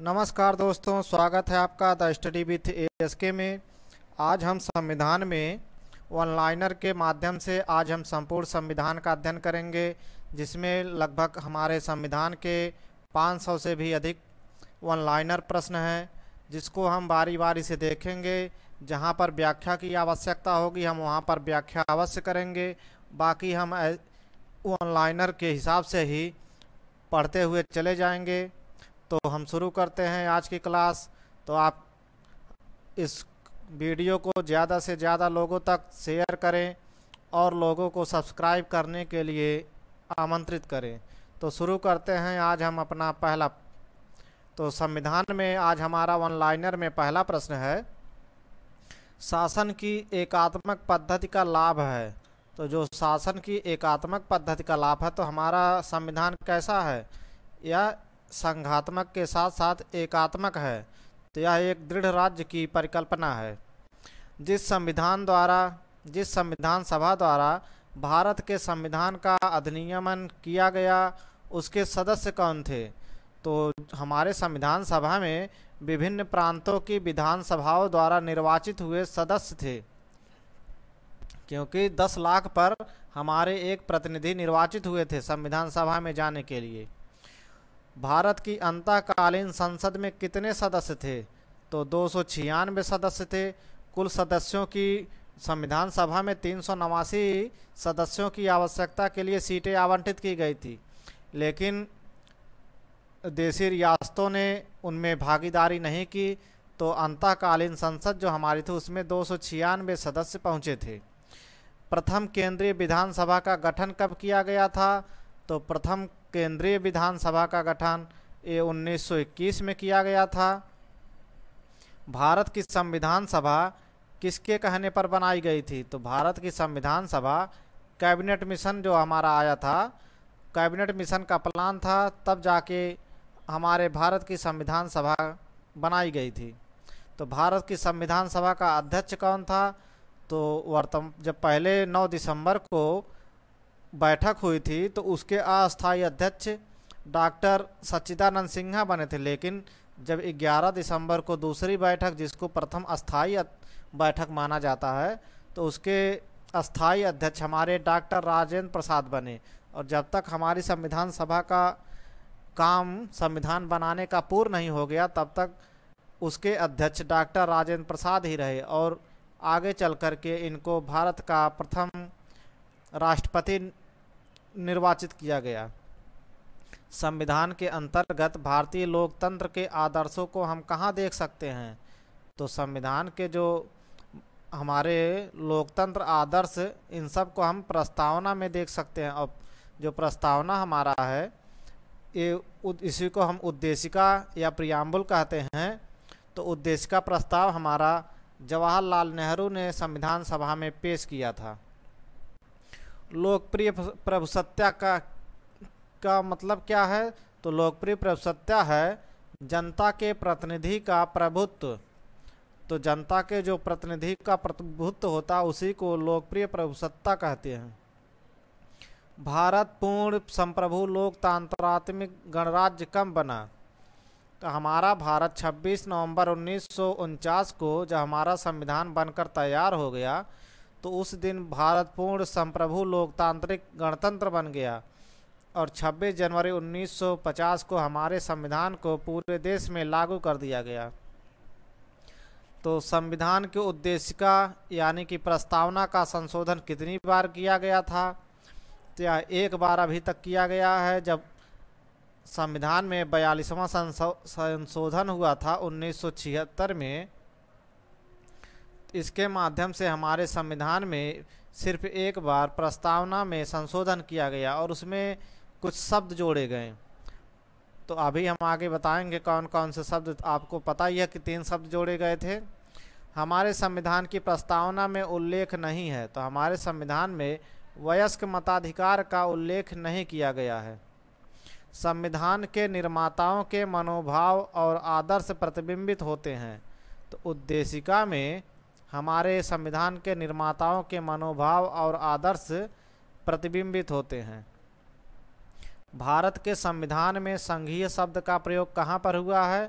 नमस्कार दोस्तों स्वागत है आपका द स्टडी विथ एएसके में आज हम संविधान में ऑनलाइनर के माध्यम से आज हम संपूर्ण संविधान का अध्ययन करेंगे जिसमें लगभग हमारे संविधान के 500 से भी अधिक ऑनलाइनर प्रश्न हैं जिसको हम बारी बारी से देखेंगे जहाँ पर व्याख्या की आवश्यकता होगी हम वहाँ पर व्याख्या अवश्य करेंगे बाकी हम ऑनलाइनर के हिसाब से ही पढ़ते हुए चले जाएंगे तो हम शुरू करते हैं आज की क्लास तो आप इस वीडियो को ज़्यादा से ज़्यादा लोगों तक शेयर करें और लोगों को सब्सक्राइब करने के लिए आमंत्रित करें तो शुरू करते हैं आज हम अपना पहला तो संविधान में आज हमारा वन लाइनर में पहला प्रश्न है शासन की एकात्मक पद्धति का लाभ है तो जो शासन की एकात्मक पद्धति का लाभ है तो हमारा संविधान कैसा है यह संघात्मक के साथ साथ एकात्मक है तो यह एक दृढ़ राज्य की परिकल्पना है जिस संविधान द्वारा जिस संविधान सभा द्वारा भारत के संविधान का अधिनियमन किया गया उसके सदस्य कौन थे तो हमारे संविधान सभा में विभिन्न प्रांतों की विधानसभाओं द्वारा निर्वाचित हुए सदस्य थे क्योंकि 10 लाख पर हमारे एक प्रतिनिधि निर्वाचित हुए थे संविधान सभा में जाने के लिए भारत की अंतकालीन संसद में कितने सदस्य थे तो दो सदस्य थे कुल सदस्यों की संविधान सभा में तीन सौ नवासी सदस्यों की आवश्यकता के लिए सीटें आवंटित की गई थी लेकिन देसी रियासतों ने उनमें भागीदारी नहीं की तो अंतकालीन संसद जो हमारी थी उसमें दो सौ छियानवे सदस्य पहुँचे थे प्रथम केंद्रीय विधानसभा का गठन कब किया गया था तो प्रथम केंद्रीय विधानसभा का गठन ये 1921 में किया गया था भारत की संविधान सभा किसके कहने पर बनाई गई थी तो भारत की संविधान सभा कैबिनेट मिशन जो हमारा आया था कैबिनेट मिशन का प्लान था तब जाके हमारे भारत की संविधान सभा बनाई गई थी तो भारत की संविधान सभा का अध्यक्ष कौन था तो वर्तमान जब पहले 9 दिसंबर को बैठक हुई थी तो उसके अस्थायी अध्यक्ष डॉक्टर सच्चिदानंद सिन्हा बने थे लेकिन जब 11 दिसंबर को दूसरी बैठक जिसको प्रथम अस्थायी बैठक माना जाता है तो उसके अस्थायी अध्यक्ष हमारे डॉक्टर राजेंद्र प्रसाद बने और जब तक हमारी संविधान सभा का काम संविधान बनाने का पूर्ण नहीं हो गया तब तक उसके अध्यक्ष डॉक्टर राजेंद्र प्रसाद ही रहे और आगे चल कर के इनको भारत का प्रथम राष्ट्रपति निर्वाचित किया गया संविधान के अंतर्गत भारतीय लोकतंत्र के आदर्शों को हम कहाँ देख सकते हैं तो संविधान के जो हमारे लोकतंत्र आदर्श इन सब को हम प्रस्तावना में देख सकते हैं और जो प्रस्तावना हमारा है ये इसी को हम उद्देशिका या प्रियाम्बुल कहते हैं तो उद्देशिका प्रस्ताव हमारा जवाहरलाल नेहरू ने संविधान सभा में पेश किया था लोकप्रिय सत्या का का मतलब क्या है तो लोकप्रिय प्रभु सत्या है जनता के प्रतिनिधि का प्रभुत्व तो जनता के जो प्रतिनिधि का प्रभुत्व होता है उसी को लोकप्रिय प्रभुसत्ता कहते हैं भारत पूर्ण संप्रभु लोकतांत्रात्मिक गणराज्य कम बना तो हमारा भारत 26 नवंबर उन्नीस को जब हमारा संविधान बनकर तैयार हो गया तो उस दिन भारत पूर्ण संप्रभु लोकतांत्रिक गणतंत्र बन गया और 26 जनवरी 1950 को हमारे संविधान को पूरे देश में लागू कर दिया गया तो संविधान के का यानी कि प्रस्तावना का संशोधन कितनी बार किया गया था तो यह एक बार अभी तक किया गया है जब संविधान में बयालीसवां संशोधन हुआ था 1976 में इसके माध्यम से हमारे संविधान में सिर्फ एक बार प्रस्तावना में संशोधन किया गया और उसमें कुछ शब्द जोड़े गए तो अभी हम आगे बताएंगे कौन कौन से शब्द आपको पता ही है कि तीन शब्द जोड़े गए थे हमारे संविधान की प्रस्तावना में उल्लेख नहीं है तो हमारे संविधान में वयस्क मताधिकार का उल्लेख नहीं किया गया है संविधान के निर्माताओं के मनोभाव और आदर्श प्रतिबिंबित होते हैं तो उद्देशिका में हमारे संविधान के निर्माताओं के मनोभाव और आदर्श प्रतिबिंबित होते हैं भारत के संविधान में संघीय शब्द का प्रयोग कहाँ पर हुआ है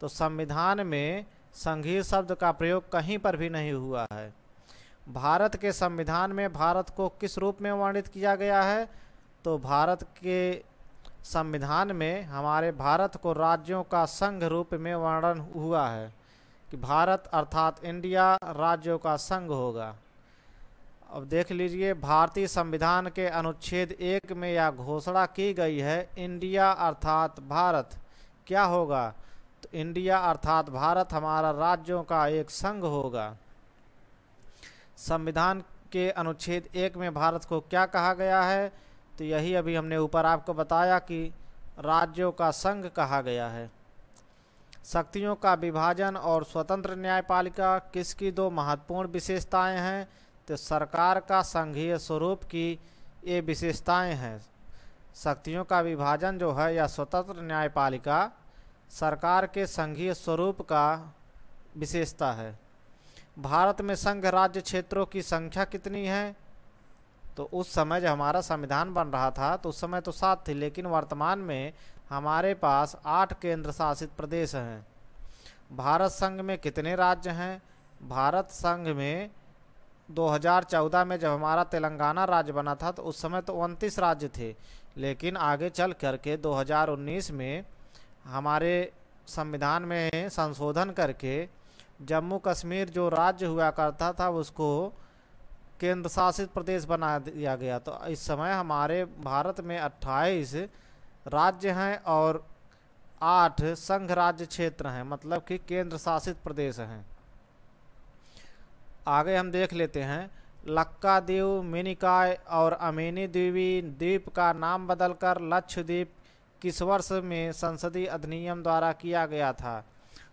तो संविधान में संघीय शब्द का प्रयोग कहीं पर भी नहीं हुआ है भारत के संविधान में भारत को किस रूप में वर्णित किया गया है तो भारत के संविधान में हमारे भारत को राज्यों का संघ रूप में वर्णन हुआ है कि भारत अर्थात इंडिया राज्यों का संघ होगा अब देख लीजिए भारतीय संविधान के अनुच्छेद एक में यह घोषणा की गई है इंडिया अर्थात भारत क्या होगा तो इंडिया अर्थात भारत हमारा राज्यों का एक संघ होगा संविधान के अनुच्छेद एक में भारत को क्या कहा गया है तो यही अभी हमने ऊपर आपको बताया कि राज्यों का संघ कहा गया है शक्तियों का विभाजन और स्वतंत्र न्यायपालिका किसकी दो महत्वपूर्ण विशेषताएं हैं तो सरकार का संघीय स्वरूप की ये विशेषताएं हैं शक्तियों का विभाजन जो है या स्वतंत्र न्यायपालिका सरकार के संघीय स्वरूप का विशेषता है भारत में संघ राज्य क्षेत्रों की संख्या कितनी है तो उस समय जब हमारा संविधान बन रहा था तो उस समय तो सात थी लेकिन वर्तमान में हमारे पास आठ केंद्र शासित प्रदेश हैं भारत संघ में कितने राज्य हैं भारत संघ में 2014 में जब हमारा तेलंगाना राज्य बना था तो उस समय तो उनतीस राज्य थे लेकिन आगे चल करके 2019 में हमारे संविधान में संशोधन करके जम्मू कश्मीर जो राज्य हुआ करता था उसको केंद्र शासित प्रदेश बना दिया गया तो इस समय हमारे भारत में 28 राज्य हैं और आठ संघ राज्य क्षेत्र हैं मतलब कि केंद्र शासित प्रदेश हैं आगे हम देख लेते हैं लक्का द्वीप मिनिकाय और अमेनी द्वीपी द्वीप का नाम बदलकर लक्षद्वीप किस वर्ष में संसदीय अधिनियम द्वारा किया गया था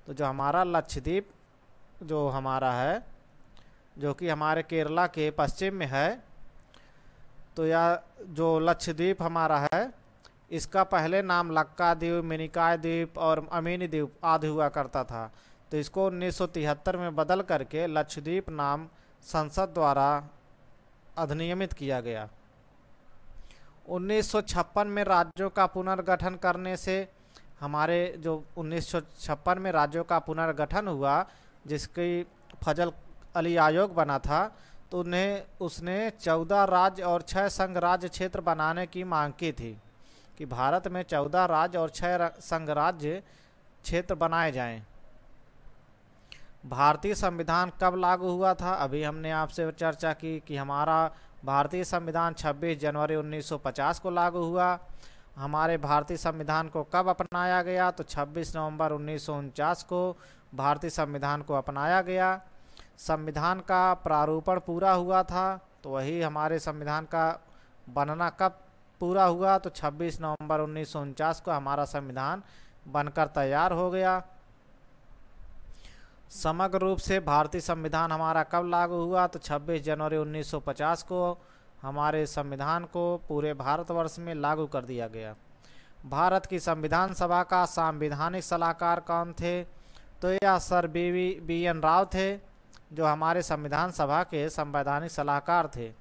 तो जो हमारा लक्षद्वीप जो हमारा है जो कि हमारे केरला के पश्चिम में है तो यह जो लक्षद्वीप हमारा है इसका पहले नाम लक्का द्वीप मिनिकाय द्वीप और अमीनी द्वीप आदि हुआ करता था तो इसको तिहत्तर में बदल करके लक्षद्वीप नाम संसद द्वारा अधिनियमित किया गया 1956 में राज्यों का पुनर्गठन करने से हमारे जो 1956 में राज्यों का पुनर्गठन हुआ जिसकी फजल अली आयोग बना था तो उन्हें उसने चौदह राज्य और छः संघ राज्य क्षेत्र बनाने की मांग की थी कि भारत में चौदह राज्य और छः संघ राज्य क्षेत्र बनाए जाएं। भारतीय संविधान कब लागू हुआ था अभी हमने आपसे चर्चा की कि हमारा भारतीय संविधान 26 जनवरी 1950 को लागू हुआ हमारे भारतीय संविधान को कब अपनाया गया तो 26 नवंबर उन्नीस को भारतीय संविधान को अपनाया गया संविधान का प्रारूपण पूरा हुआ था तो वही हमारे संविधान का बनना कब पूरा हुआ तो 26 नवंबर उन्नीस को हमारा संविधान बनकर तैयार हो गया समग्र रूप से भारतीय संविधान हमारा कब लागू हुआ तो 26 जनवरी 1950 को हमारे संविधान को पूरे भारतवर्ष में लागू कर दिया गया भारत की संविधान सभा का संविधानिक सलाहकार कौन थे तो यह sir B B N Rau थे जो हमारे संविधान सभा के संवैधानिक सलाहकार थे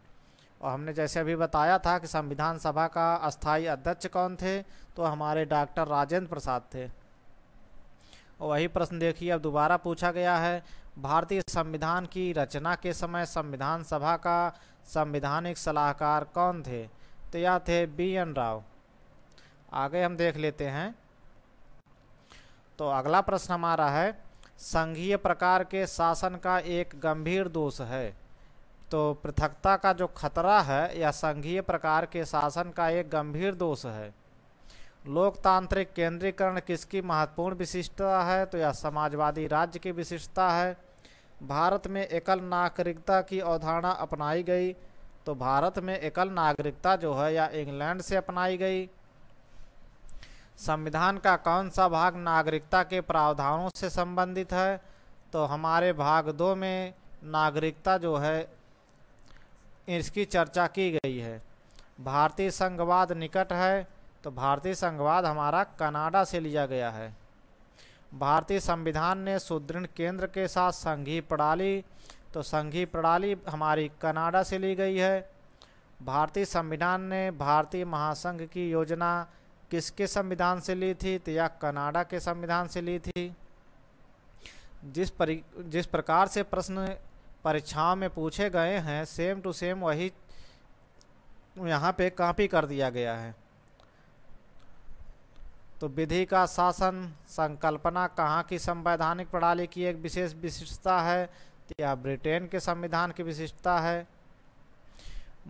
और हमने जैसे अभी बताया था कि संविधान सभा का अस्थाई अध्यक्ष कौन थे तो हमारे डॉक्टर राजेंद्र प्रसाद थे वही प्रश्न देखिए अब दोबारा पूछा गया है भारतीय संविधान की रचना के समय संविधान सभा का संविधानिक सलाहकार कौन थे तो यह थे बी एन राव आगे हम देख लेते हैं तो अगला प्रश्न हमारा है संघीय प्रकार के शासन का एक गंभीर दोष है तो पृथकता का जो खतरा है यह संघीय प्रकार के शासन का एक गंभीर दोष है लोकतांत्रिक केंद्रीकरण किसकी महत्वपूर्ण विशिष्टता है तो यह समाजवादी राज्य की विशिष्टता है भारत में एकल नागरिकता की अवधारणा अपनाई गई तो भारत में एकल नागरिकता जो है या इंग्लैंड से अपनाई गई संविधान का कौन सा भाग नागरिकता के प्रावधानों से संबंधित है तो हमारे भाग दो में नागरिकता जो है इसकी चर्चा की गई है भारतीय संघवाद निकट है तो भारतीय संघवाद हमारा कनाडा से लिया गया है भारतीय संविधान ने सुदृढ़ केंद्र के साथ संघीय प्रणाली तो संघीय प्रणाली हमारी कनाडा से ली गई है भारतीय संविधान ने भारतीय महासंघ की योजना किसके संविधान से ली थी तो या कनाडा के संविधान से ली थी जिस परि जिस प्रकार से प्रश्न परीक्षाओं में पूछे गए हैं सेम टू सेम वही यहाँ पे कॉपी कर दिया गया है तो विधि का शासन संकल्पना कहाँ की संवैधानिक प्रणाली की एक विशेष विशिष्टता है या ब्रिटेन के संविधान की विशिष्टता है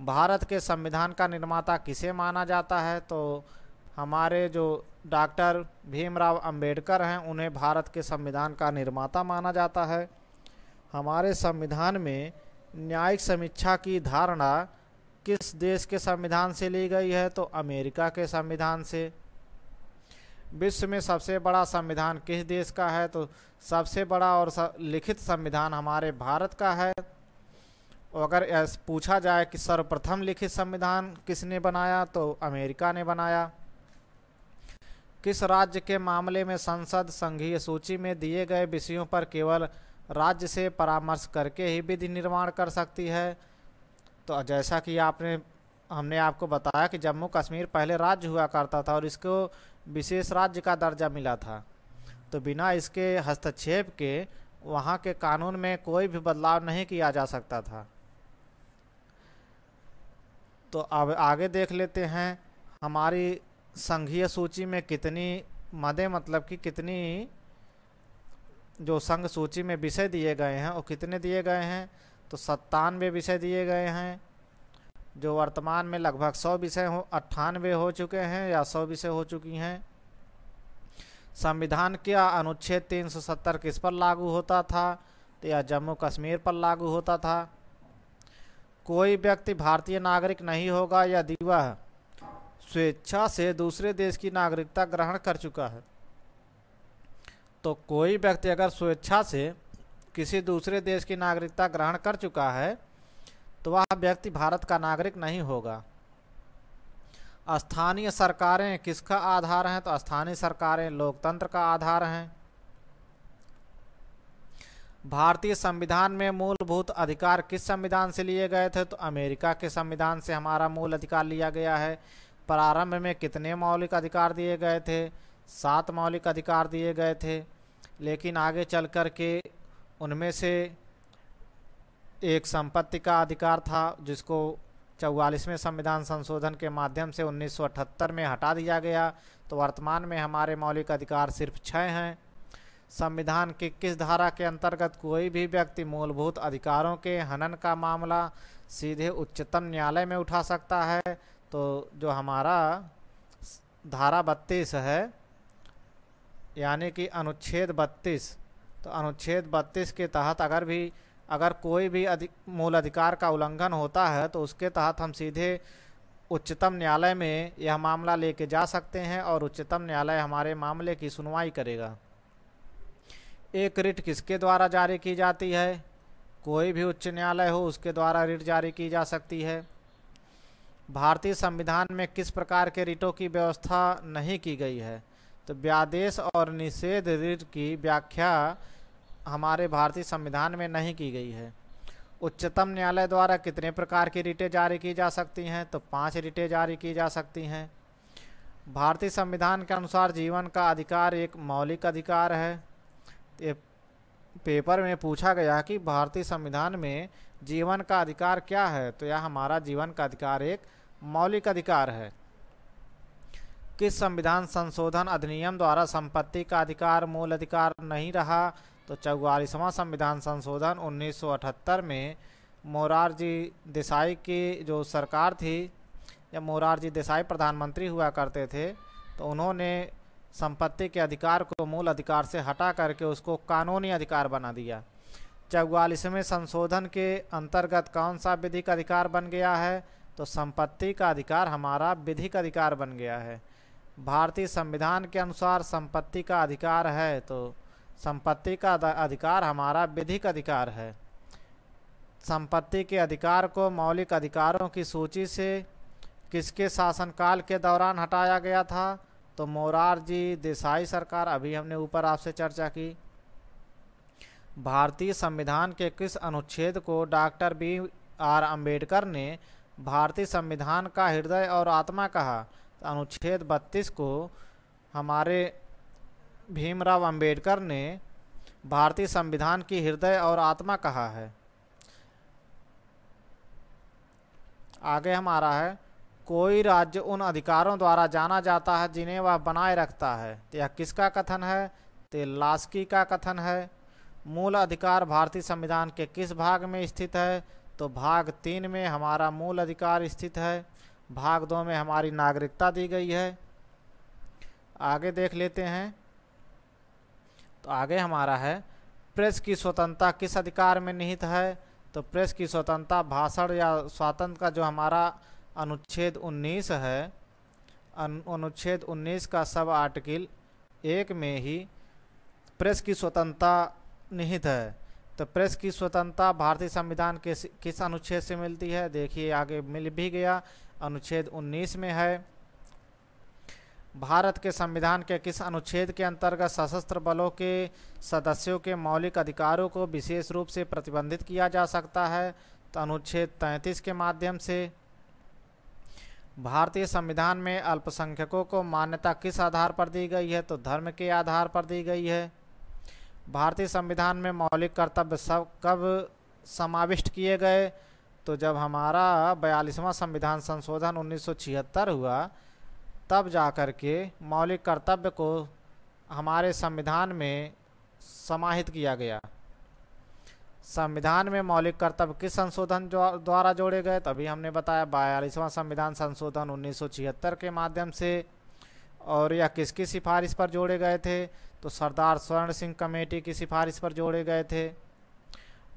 भारत के संविधान का निर्माता किसे माना जाता है तो हमारे जो डॉक्टर भीमराव अंबेडकर हैं उन्हें भारत के संविधान का निर्माता माना जाता है हमारे संविधान में न्यायिक समीक्षा की धारणा किस देश के संविधान से ली गई है तो अमेरिका के संविधान से विश्व में सबसे बड़ा संविधान किस देश का है तो सबसे बड़ा और लिखित संविधान हमारे भारत का है और अगर पूछा जाए कि सर्वप्रथम लिखित संविधान किसने बनाया तो अमेरिका ने बनाया किस राज्य के मामले में संसद संघीय सूची में दिए गए विषयों पर केवल राज्य से परामर्श करके ही विधि निर्माण कर सकती है तो जैसा कि आपने हमने आपको बताया कि जम्मू कश्मीर पहले राज्य हुआ करता था और इसको विशेष राज्य का दर्जा मिला था तो बिना इसके हस्तक्षेप के वहाँ के कानून में कोई भी बदलाव नहीं किया जा सकता था तो अब आगे देख लेते हैं हमारी संघीय सूची में कितनी मदें मतलब कि कितनी जो संघ सूची में विषय दिए गए हैं वो कितने दिए गए हैं तो सत्तानवे विषय दिए गए हैं जो वर्तमान में लगभग सौ विषय हो अट्ठानवे हो चुके हैं या सौ विषय हो चुकी हैं संविधान के अनुच्छेद सत्तर किस पर लागू होता था तो या जम्मू कश्मीर पर लागू होता था कोई व्यक्ति भारतीय नागरिक नहीं होगा यदि वह स्वेच्छा से दूसरे देश की नागरिकता ग्रहण कर चुका है तो कोई व्यक्ति अगर स्वेच्छा से किसी दूसरे देश की नागरिकता ग्रहण कर चुका है तो वह व्यक्ति भारत का नागरिक नहीं होगा स्थानीय सरकारें किसका आधार हैं तो स्थानीय सरकारें लोकतंत्र का आधार हैं भारतीय संविधान में मूलभूत अधिकार किस संविधान से लिए गए थे तो अमेरिका के संविधान से हमारा मूल अधिकार लिया गया है प्रारंभ में कितने मौलिक अधिकार दिए गए थे सात मौलिक अधिकार दिए गए थे लेकिन आगे चल कर के उनमें से एक संपत्ति का अधिकार था जिसको चौवालीसवें संविधान संशोधन के माध्यम से 1978 में हटा दिया गया तो वर्तमान में हमारे मौलिक अधिकार सिर्फ छः हैं संविधान की किस धारा के अंतर्गत कोई भी व्यक्ति मूलभूत अधिकारों के हनन का मामला सीधे उच्चतम न्यायालय में उठा सकता है तो जो हमारा धारा बत्तीस है यानी कि अनुच्छेद 32 तो अनुच्छेद 32 के तहत अगर भी अगर कोई भी अधिक मूल अधिकार का उल्लंघन होता है तो उसके तहत हम सीधे उच्चतम न्यायालय में यह मामला लेके जा सकते हैं और उच्चतम न्यायालय हमारे मामले की सुनवाई करेगा एक रिट किसके द्वारा जारी की जाती है कोई भी उच्च न्यायालय हो उसके द्वारा रिट जारी की जा सकती है भारतीय संविधान में किस प्रकार के रिटों की व्यवस्था नहीं की गई है तो व्यादेश और निषेध ऋण की व्याख्या हमारे भारतीय संविधान में नहीं की गई है उच्चतम न्यायालय द्वारा कितने प्रकार की रिटें जारी की जा सकती हैं तो पांच रिटें जारी की जा सकती हैं भारतीय संविधान के अनुसार जीवन का अधिकार एक मौलिक अधिकार है ये पेपर में पूछा गया कि भारतीय संविधान में जीवन का अधिकार क्या है तो यह हमारा जीवन का अधिकार एक मौलिक अधिकार है किस संविधान संशोधन अधिनियम द्वारा संपत्ति का अधिकार मूल अधिकार नहीं रहा तो चौवालीसवां संविधान संशोधन 1978 में मोरारजी देसाई की जो सरकार थी जब मोरारजी देसाई प्रधानमंत्री हुआ करते थे तो उन्होंने संपत्ति के अधिकार को मूल अधिकार से हटा करके उसको कानूनी अधिकार बना दिया चौवालीसवें संशोधन के अंतर्गत कौन सा विधिक अधिकार बन गया है तो संपत्ति का अधिकार हमारा विधिक अधिकार बन गया है भारतीय संविधान के अनुसार संपत्ति का अधिकार है तो संपत्ति का अधिकार हमारा विधिक अधिकार है संपत्ति के अधिकार को मौलिक अधिकारों की सूची से किसके शासनकाल के दौरान हटाया गया था तो मोरारजी देसाई सरकार अभी हमने ऊपर आपसे चर्चा की भारतीय संविधान के किस अनुच्छेद को डॉक्टर बी आर अंबेडकर ने भारतीय संविधान का हृदय और आत्मा कहा अनुच्छेद 32 को हमारे भीमराव अंबेडकर ने भारतीय संविधान की हृदय और आत्मा कहा है आगे हमारा है कोई राज्य उन अधिकारों द्वारा जाना जाता है जिन्हें वह बनाए रखता है तो यह किसका कथन है तो लास्की का कथन है मूल अधिकार भारतीय संविधान के किस भाग में स्थित है तो भाग तीन में हमारा मूल अधिकार स्थित है भाग दो में हमारी नागरिकता दी गई है आगे देख लेते हैं तो आगे हमारा है प्रेस की स्वतंत्रता किस अधिकार में निहित है तो प्रेस की स्वतंत्रता भाषण या स्वातंत्र का जो हमारा अनुच्छेद 19 है अनुच्छेद 19 का सब आर्टिकल एक में ही प्रेस की स्वतंत्रता निहित है तो प्रेस की स्वतंत्रता भारतीय संविधान के किस अनुच्छेद से मिलती है देखिए आगे मिल भी गया अनुच्छेद 19 में है भारत के संविधान के किस अनुच्छेद के अंतर्गत सशस्त्र बलों के सदस्यों के मौलिक अधिकारों को विशेष रूप से प्रतिबंधित किया जा सकता है तो अनुच्छेद 33 के माध्यम से भारतीय संविधान में अल्पसंख्यकों को मान्यता किस आधार पर दी गई है तो धर्म के आधार पर दी गई है भारतीय संविधान में मौलिक कर्तव्य सब कब समाविष्ट किए गए तो जब हमारा बयालीसवां संविधान संशोधन 1976 हुआ तब जा कर के मौलिक कर्तव्य को हमारे संविधान में समाहित किया गया संविधान में मौलिक कर्तव्य किस संशोधन द्वारा जोड़े गए तभी हमने बताया बयालीसवां संविधान संशोधन 1976 के माध्यम से और यह किसकी सिफारिश पर जोड़े गए थे तो सरदार स्वर्ण सिंह कमेटी की सिफारिश पर जोड़े गए थे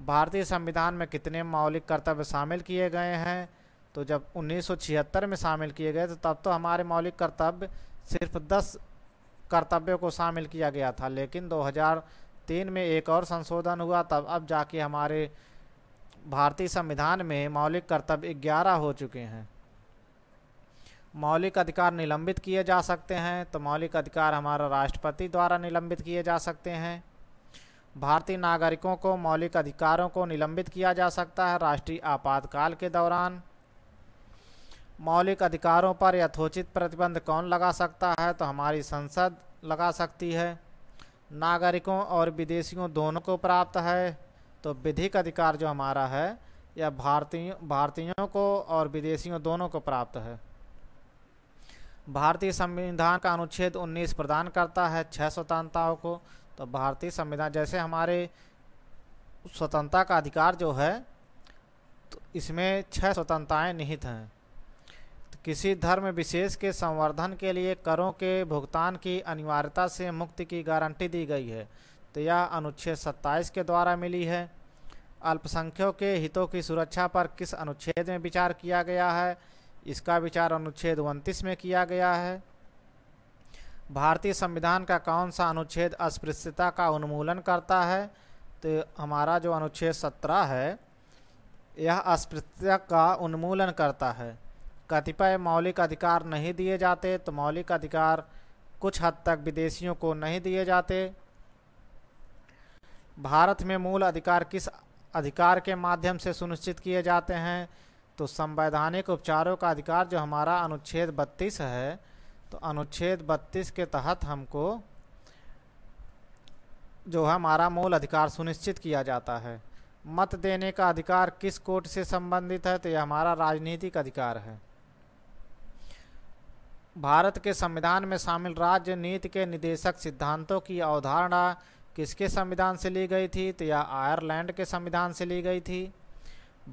भारतीय संविधान में कितने मौलिक कर्तव्य शामिल किए गए हैं तो जब 1976 में शामिल किए गए तो तब तो हमारे मौलिक कर्तव्य सिर्फ 10 कर्तव्यों को शामिल किया गया था लेकिन 2003 में एक और संशोधन हुआ तब अब जाके हमारे भारतीय संविधान में मौलिक कर्तव्य ग्यारह हो चुके हैं मौलिक अधिकार निलंबित किए जा सकते हैं तो मौलिक अधिकार हमारा राष्ट्रपति द्वारा निलंबित किए जा सकते हैं भारतीय नागरिकों को मौलिक अधिकारों को निलंबित किया जा सकता है राष्ट्रीय आपातकाल के दौरान मौलिक अधिकारों पर यथोचित प्रतिबंध कौन लगा सकता है तो हमारी संसद लगा सकती है नागरिकों और विदेशियों दोनों को प्राप्त है तो विधिक अधिकार जो हमारा है यह भारतीय भारतीयों को और विदेशियों दोनों को प्राप्त है भारतीय संविधान का अनुच्छेद 19 प्रदान करता है छह स्वतंत्रताओं को तो भारतीय संविधान जैसे हमारे स्वतंत्रता का अधिकार जो है तो इसमें छह स्वतंत्रताएं निहित हैं तो किसी धर्म विशेष के संवर्धन के लिए करों के भुगतान की अनिवार्यता से मुक्ति की गारंटी दी गई है तो यह अनुच्छेद 27 के द्वारा मिली है अल्पसंख्यकों के हितों की सुरक्षा पर किस अनुच्छेद में विचार किया गया है इसका विचार अनुच्छेद उनतीस में किया गया है भारतीय संविधान का कौन सा अनुच्छेद अस्पृश्यता का उन्मूलन करता है तो हमारा जो अनुच्छेद सत्रह है यह अस्पृश्यता का उन्मूलन करता है कतिपय मौलिक अधिकार नहीं दिए जाते तो मौलिक अधिकार कुछ हद तक विदेशियों को नहीं दिए जाते भारत में मूल अधिकार किस अधिकार के माध्यम से सुनिश्चित किए जाते हैं तो संवैधानिक उपचारों का अधिकार जो हमारा अनुच्छेद बत्तीस है तो अनुच्छेद 32 के तहत हमको जो है हमारा मूल अधिकार सुनिश्चित किया जाता है मत देने का अधिकार किस कोर्ट से संबंधित है तो यह हमारा राजनीतिक अधिकार है भारत के संविधान में शामिल राज्य नीति के निदेशक सिद्धांतों की अवधारणा किसके संविधान से ली गई थी तो यह आयरलैंड के संविधान से ली गई थी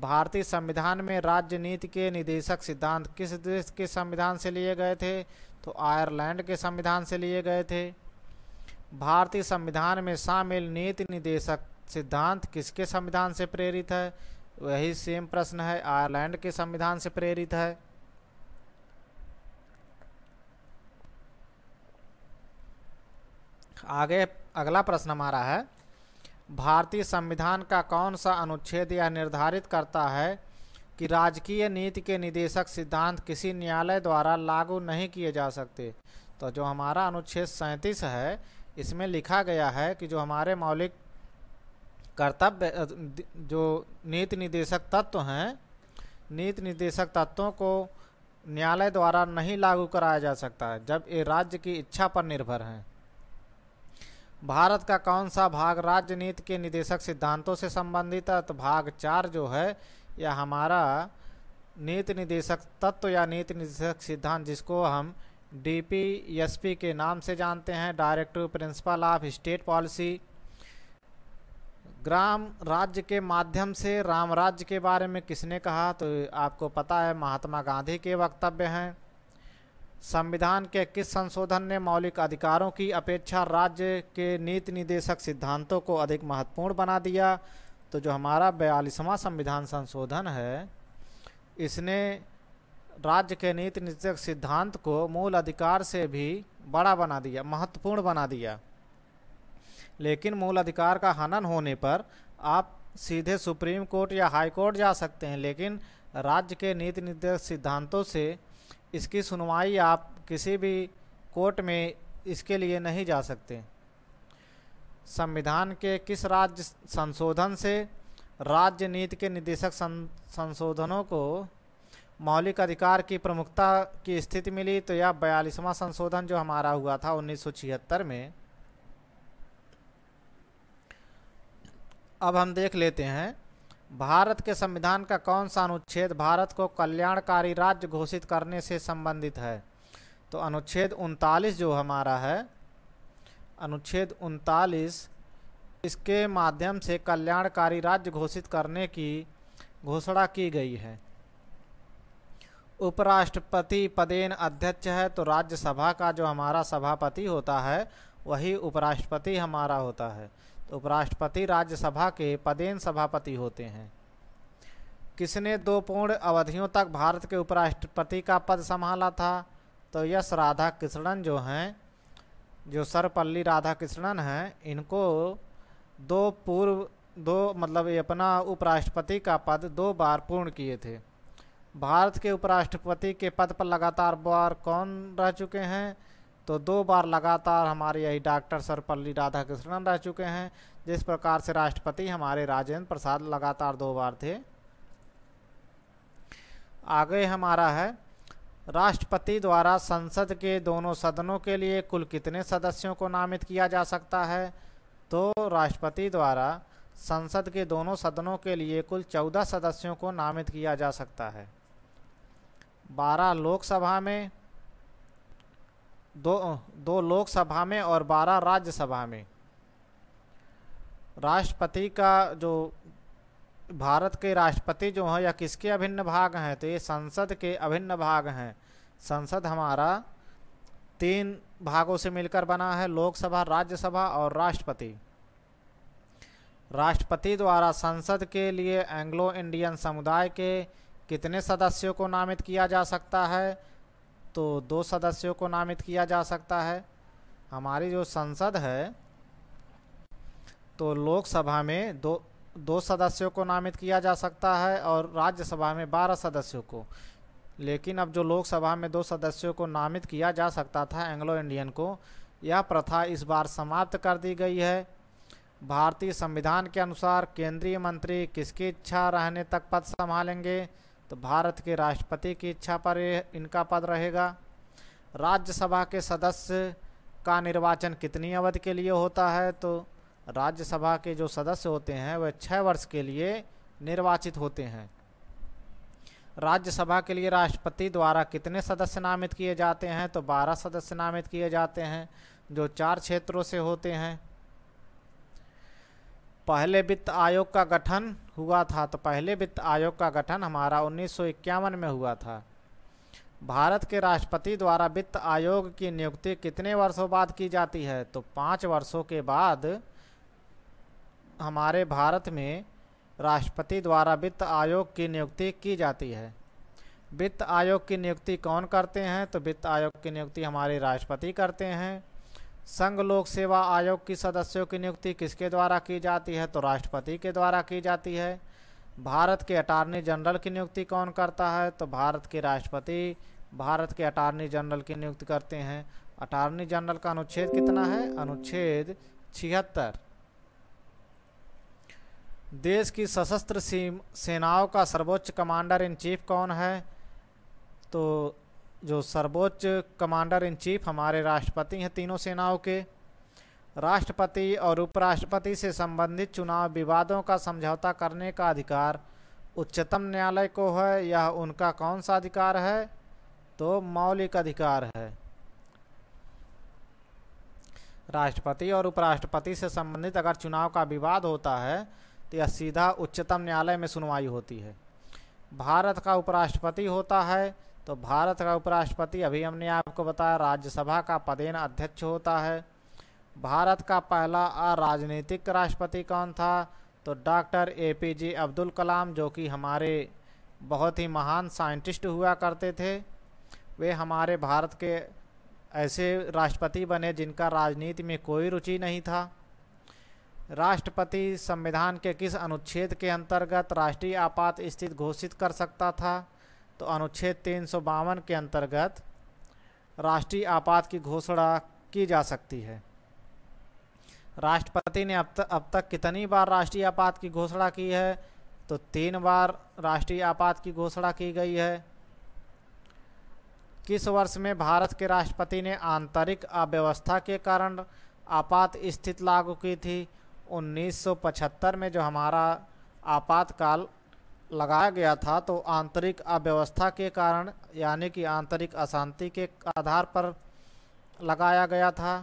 भारतीय संविधान में राज्य नीति के निदेशक सिद्धांत किस देश के संविधान से लिए गए थे तो आयरलैंड के संविधान से लिए गए थे भारतीय संविधान में शामिल नीति निदेशक सिद्धांत किसके संविधान से प्रेरित है वही सेम प्रश्न है आयरलैंड के संविधान से प्रेरित है आगे अगला प्रश्न हमारा है भारतीय संविधान का कौन सा अनुच्छेद यह निर्धारित करता है कि राजकीय नीति के निदेशक सिद्धांत किसी न्यायालय द्वारा लागू नहीं किए जा सकते तो जो हमारा अनुच्छेद सैंतीस है इसमें लिखा गया है कि जो हमारे मौलिक कर्तव्य जो नीति निदेशक तत्व हैं नीति निदेशक तत्वों को न्यायालय द्वारा नहीं लागू कराया जा सकता है जब ये राज्य की इच्छा पर निर्भर हैं भारत का कौन सा भाग राज्य नीति के निदेशक सिद्धांतों से संबंधित है तो भाग चार जो है या हमारा नीति निदेशक तत्व या नीति निदेशक सिद्धांत जिसको हम डीपीएसपी के नाम से जानते हैं director principle of state policy ग्राम राज्य के माध्यम से राम राज्य के बारे में किसने कहा तो आपको पता है महात्मा गांधी के वक्तव्य हैं संविधान के किस संशोधन ने मौलिक अधिकारों की अपेक्षा राज्य के नीति निदेशक सिद्धांतों को अधिक महत्वपूर्ण बना दिया तो जो हमारा बयालीसवां संविधान संशोधन है इसने राज्य के नीति निश्चक सिद्धांत को मूल अधिकार से भी बड़ा बना दिया महत्वपूर्ण बना दिया लेकिन मूल अधिकार का हनन होने पर आप सीधे सुप्रीम कोर्ट या हाई कोर्ट जा सकते हैं लेकिन राज्य के नीति निर्देश सिद्धांतों से इसकी सुनवाई आप किसी भी कोर्ट में इसके लिए नहीं जा सकते संविधान के किस राज्य संशोधन से राज्य नीति के निदेशक संशोधनों को मौलिक अधिकार की प्रमुखता की स्थिति मिली तो यह बयालीसवां संशोधन जो हमारा हुआ था उन्नीस में अब हम देख लेते हैं भारत के संविधान का कौन सा अनुच्छेद भारत को कल्याणकारी राज्य घोषित करने से संबंधित है तो अनुच्छेद उनतालीस जो हमारा है अनुच्छेद उनतालीस इसके माध्यम से कल्याणकारी राज्य घोषित करने की घोषणा की गई है उपराष्ट्रपति पदेन अध्यक्ष है तो राज्यसभा का जो हमारा सभापति होता है वही उपराष्ट्रपति हमारा होता है तो उपराष्ट्रपति राज्यसभा के पदेन सभापति होते हैं किसने दो पूर्ण अवधियों तक भारत के उपराष्ट्रपति का पद संभाला था तो यश राधा कृष्णन जो हैं जो सरपल्ली राधा कृष्णन हैं इनको दो पूर्व दो मतलब ये अपना उपराष्ट्रपति का पद दो बार पूर्ण किए थे भारत के उपराष्ट्रपति के पद पर लगातार बार कौन रह चुके हैं तो दो बार लगातार हमारे यही डॉक्टर सर्वपल्ली राधाकृष्णन रह चुके हैं जिस प्रकार से राष्ट्रपति हमारे राजेंद्र प्रसाद लगातार दो बार थे आगे हमारा है राष्ट्रपति द्वारा संसद के दोनों सदनों के लिए कुल कितने सदस्यों को नामित किया जा सकता है तो राष्ट्रपति द्वारा संसद के दोनों सदनों के लिए कुल चौदह सदस्यों को नामित किया जा सकता है बारह लोकसभा में दो दो लोकसभा में और बारह राज्यसभा में राष्ट्रपति का जो भारत के राष्ट्रपति जो हैं या किसके अभिन्न भाग हैं तो ये संसद के अभिन्न भाग हैं संसद हमारा तीन भागों से मिलकर बना है लोकसभा राज्यसभा और राष्ट्रपति राष्ट्रपति द्वारा संसद के लिए एंग्लो इंडियन समुदाय के कितने सदस्यों को नामित किया जा सकता है तो दो सदस्यों को नामित किया जा सकता है हमारी जो संसद है तो लोकसभा में दो दो सदस्यों को नामित किया जा सकता है और राज्यसभा में बारह सदस्यों को लेकिन अब जो लोकसभा में दो सदस्यों को नामित किया जा सकता था एंग्लो इंडियन को यह प्रथा इस बार समाप्त कर दी गई है भारतीय संविधान के अनुसार केंद्रीय मंत्री किसकी इच्छा रहने तक पद संभालेंगे तो भारत के राष्ट्रपति की इच्छा पर इनका पद रहेगा राज्यसभा के सदस्य का निर्वाचन कितनी अवधि के लिए होता है तो राज्यसभा के जो सदस्य होते हैं वह छः वर्ष के लिए निर्वाचित होते हैं राज्यसभा के लिए राष्ट्रपति द्वारा कितने सदस्य नामित किए जाते हैं तो बारह सदस्य नामित किए जाते हैं जो चार क्षेत्रों से होते हैं पहले वित्त आयोग का गठन हुआ था तो पहले वित्त आयोग का गठन हमारा उन्नीस में हुआ था भारत के राष्ट्रपति द्वारा वित्त आयोग की नियुक्ति कितने वर्षों बाद की जाती है तो पाँच वर्षों के बाद हमारे भारत में राष्ट्रपति द्वारा वित्त आयोग की नियुक्ति की जाती है वित्त आयोग की नियुक्ति कौन करते हैं तो वित्त आयोग की नियुक्ति हमारे राष्ट्रपति करते हैं संघ लोक सेवा आयोग की सदस्यों की नियुक्ति किसके द्वारा की जाती है तो राष्ट्रपति के द्वारा की जाती है भारत के अटारनी जनरल की नियुक्ति कौन करता है तो भारत के राष्ट्रपति भारत के अटॉर्नी जनरल की नियुक्ति करते हैं अटॉर्नी जनरल का अनुच्छेद कितना है अनुच्छेद छिहत्तर देश की सशस्त्र सेनाओं का सर्वोच्च कमांडर इन चीफ कौन है तो जो सर्वोच्च कमांडर इन चीफ हमारे राष्ट्रपति हैं तीनों सेनाओं के राष्ट्रपति और उपराष्ट्रपति से संबंधित चुनाव विवादों का समझौता करने का अधिकार उच्चतम न्यायालय को है यह उनका कौन सा अधिकार है तो मौलिक अधिकार है राष्ट्रपति और उपराष्ट्रपति से संबंधित अगर चुनाव का विवाद होता है तो यह सीधा उच्चतम न्यायालय में सुनवाई होती है भारत का उपराष्ट्रपति होता है तो भारत का उपराष्ट्रपति अभी हमने आपको बताया राज्यसभा का पदेन अध्यक्ष होता है भारत का पहला अराजनीतिक राष्ट्रपति कौन था तो doctor A P J Abdul Kalam जो कि हमारे बहुत ही महान साइंटिस्ट हुआ करते थे वे हमारे भारत के ऐसे राष्ट्रपति बने जिनका राजनीति में कोई रुचि नहीं था राष्ट्रपति संविधान के किस अनुच्छेद के अंतर्गत राष्ट्रीय आपात स्थिति घोषित कर सकता था तो अनुच्छेद तीन के अंतर्गत राष्ट्रीय आपात की घोषणा की जा सकती है राष्ट्रपति ने अब तक अब तक कितनी बार राष्ट्रीय आपात की घोषणा की है तो तीन बार राष्ट्रीय आपात की घोषणा की गई है किस वर्ष में भारत के राष्ट्रपति ने आंतरिक अव्यवस्था के कारण आपात स्थिति लागू की थी 1975 में जो हमारा आपातकाल लगाया गया था तो आंतरिक अव्यवस्था के कारण यानी कि आंतरिक अशांति के आधार पर लगाया गया था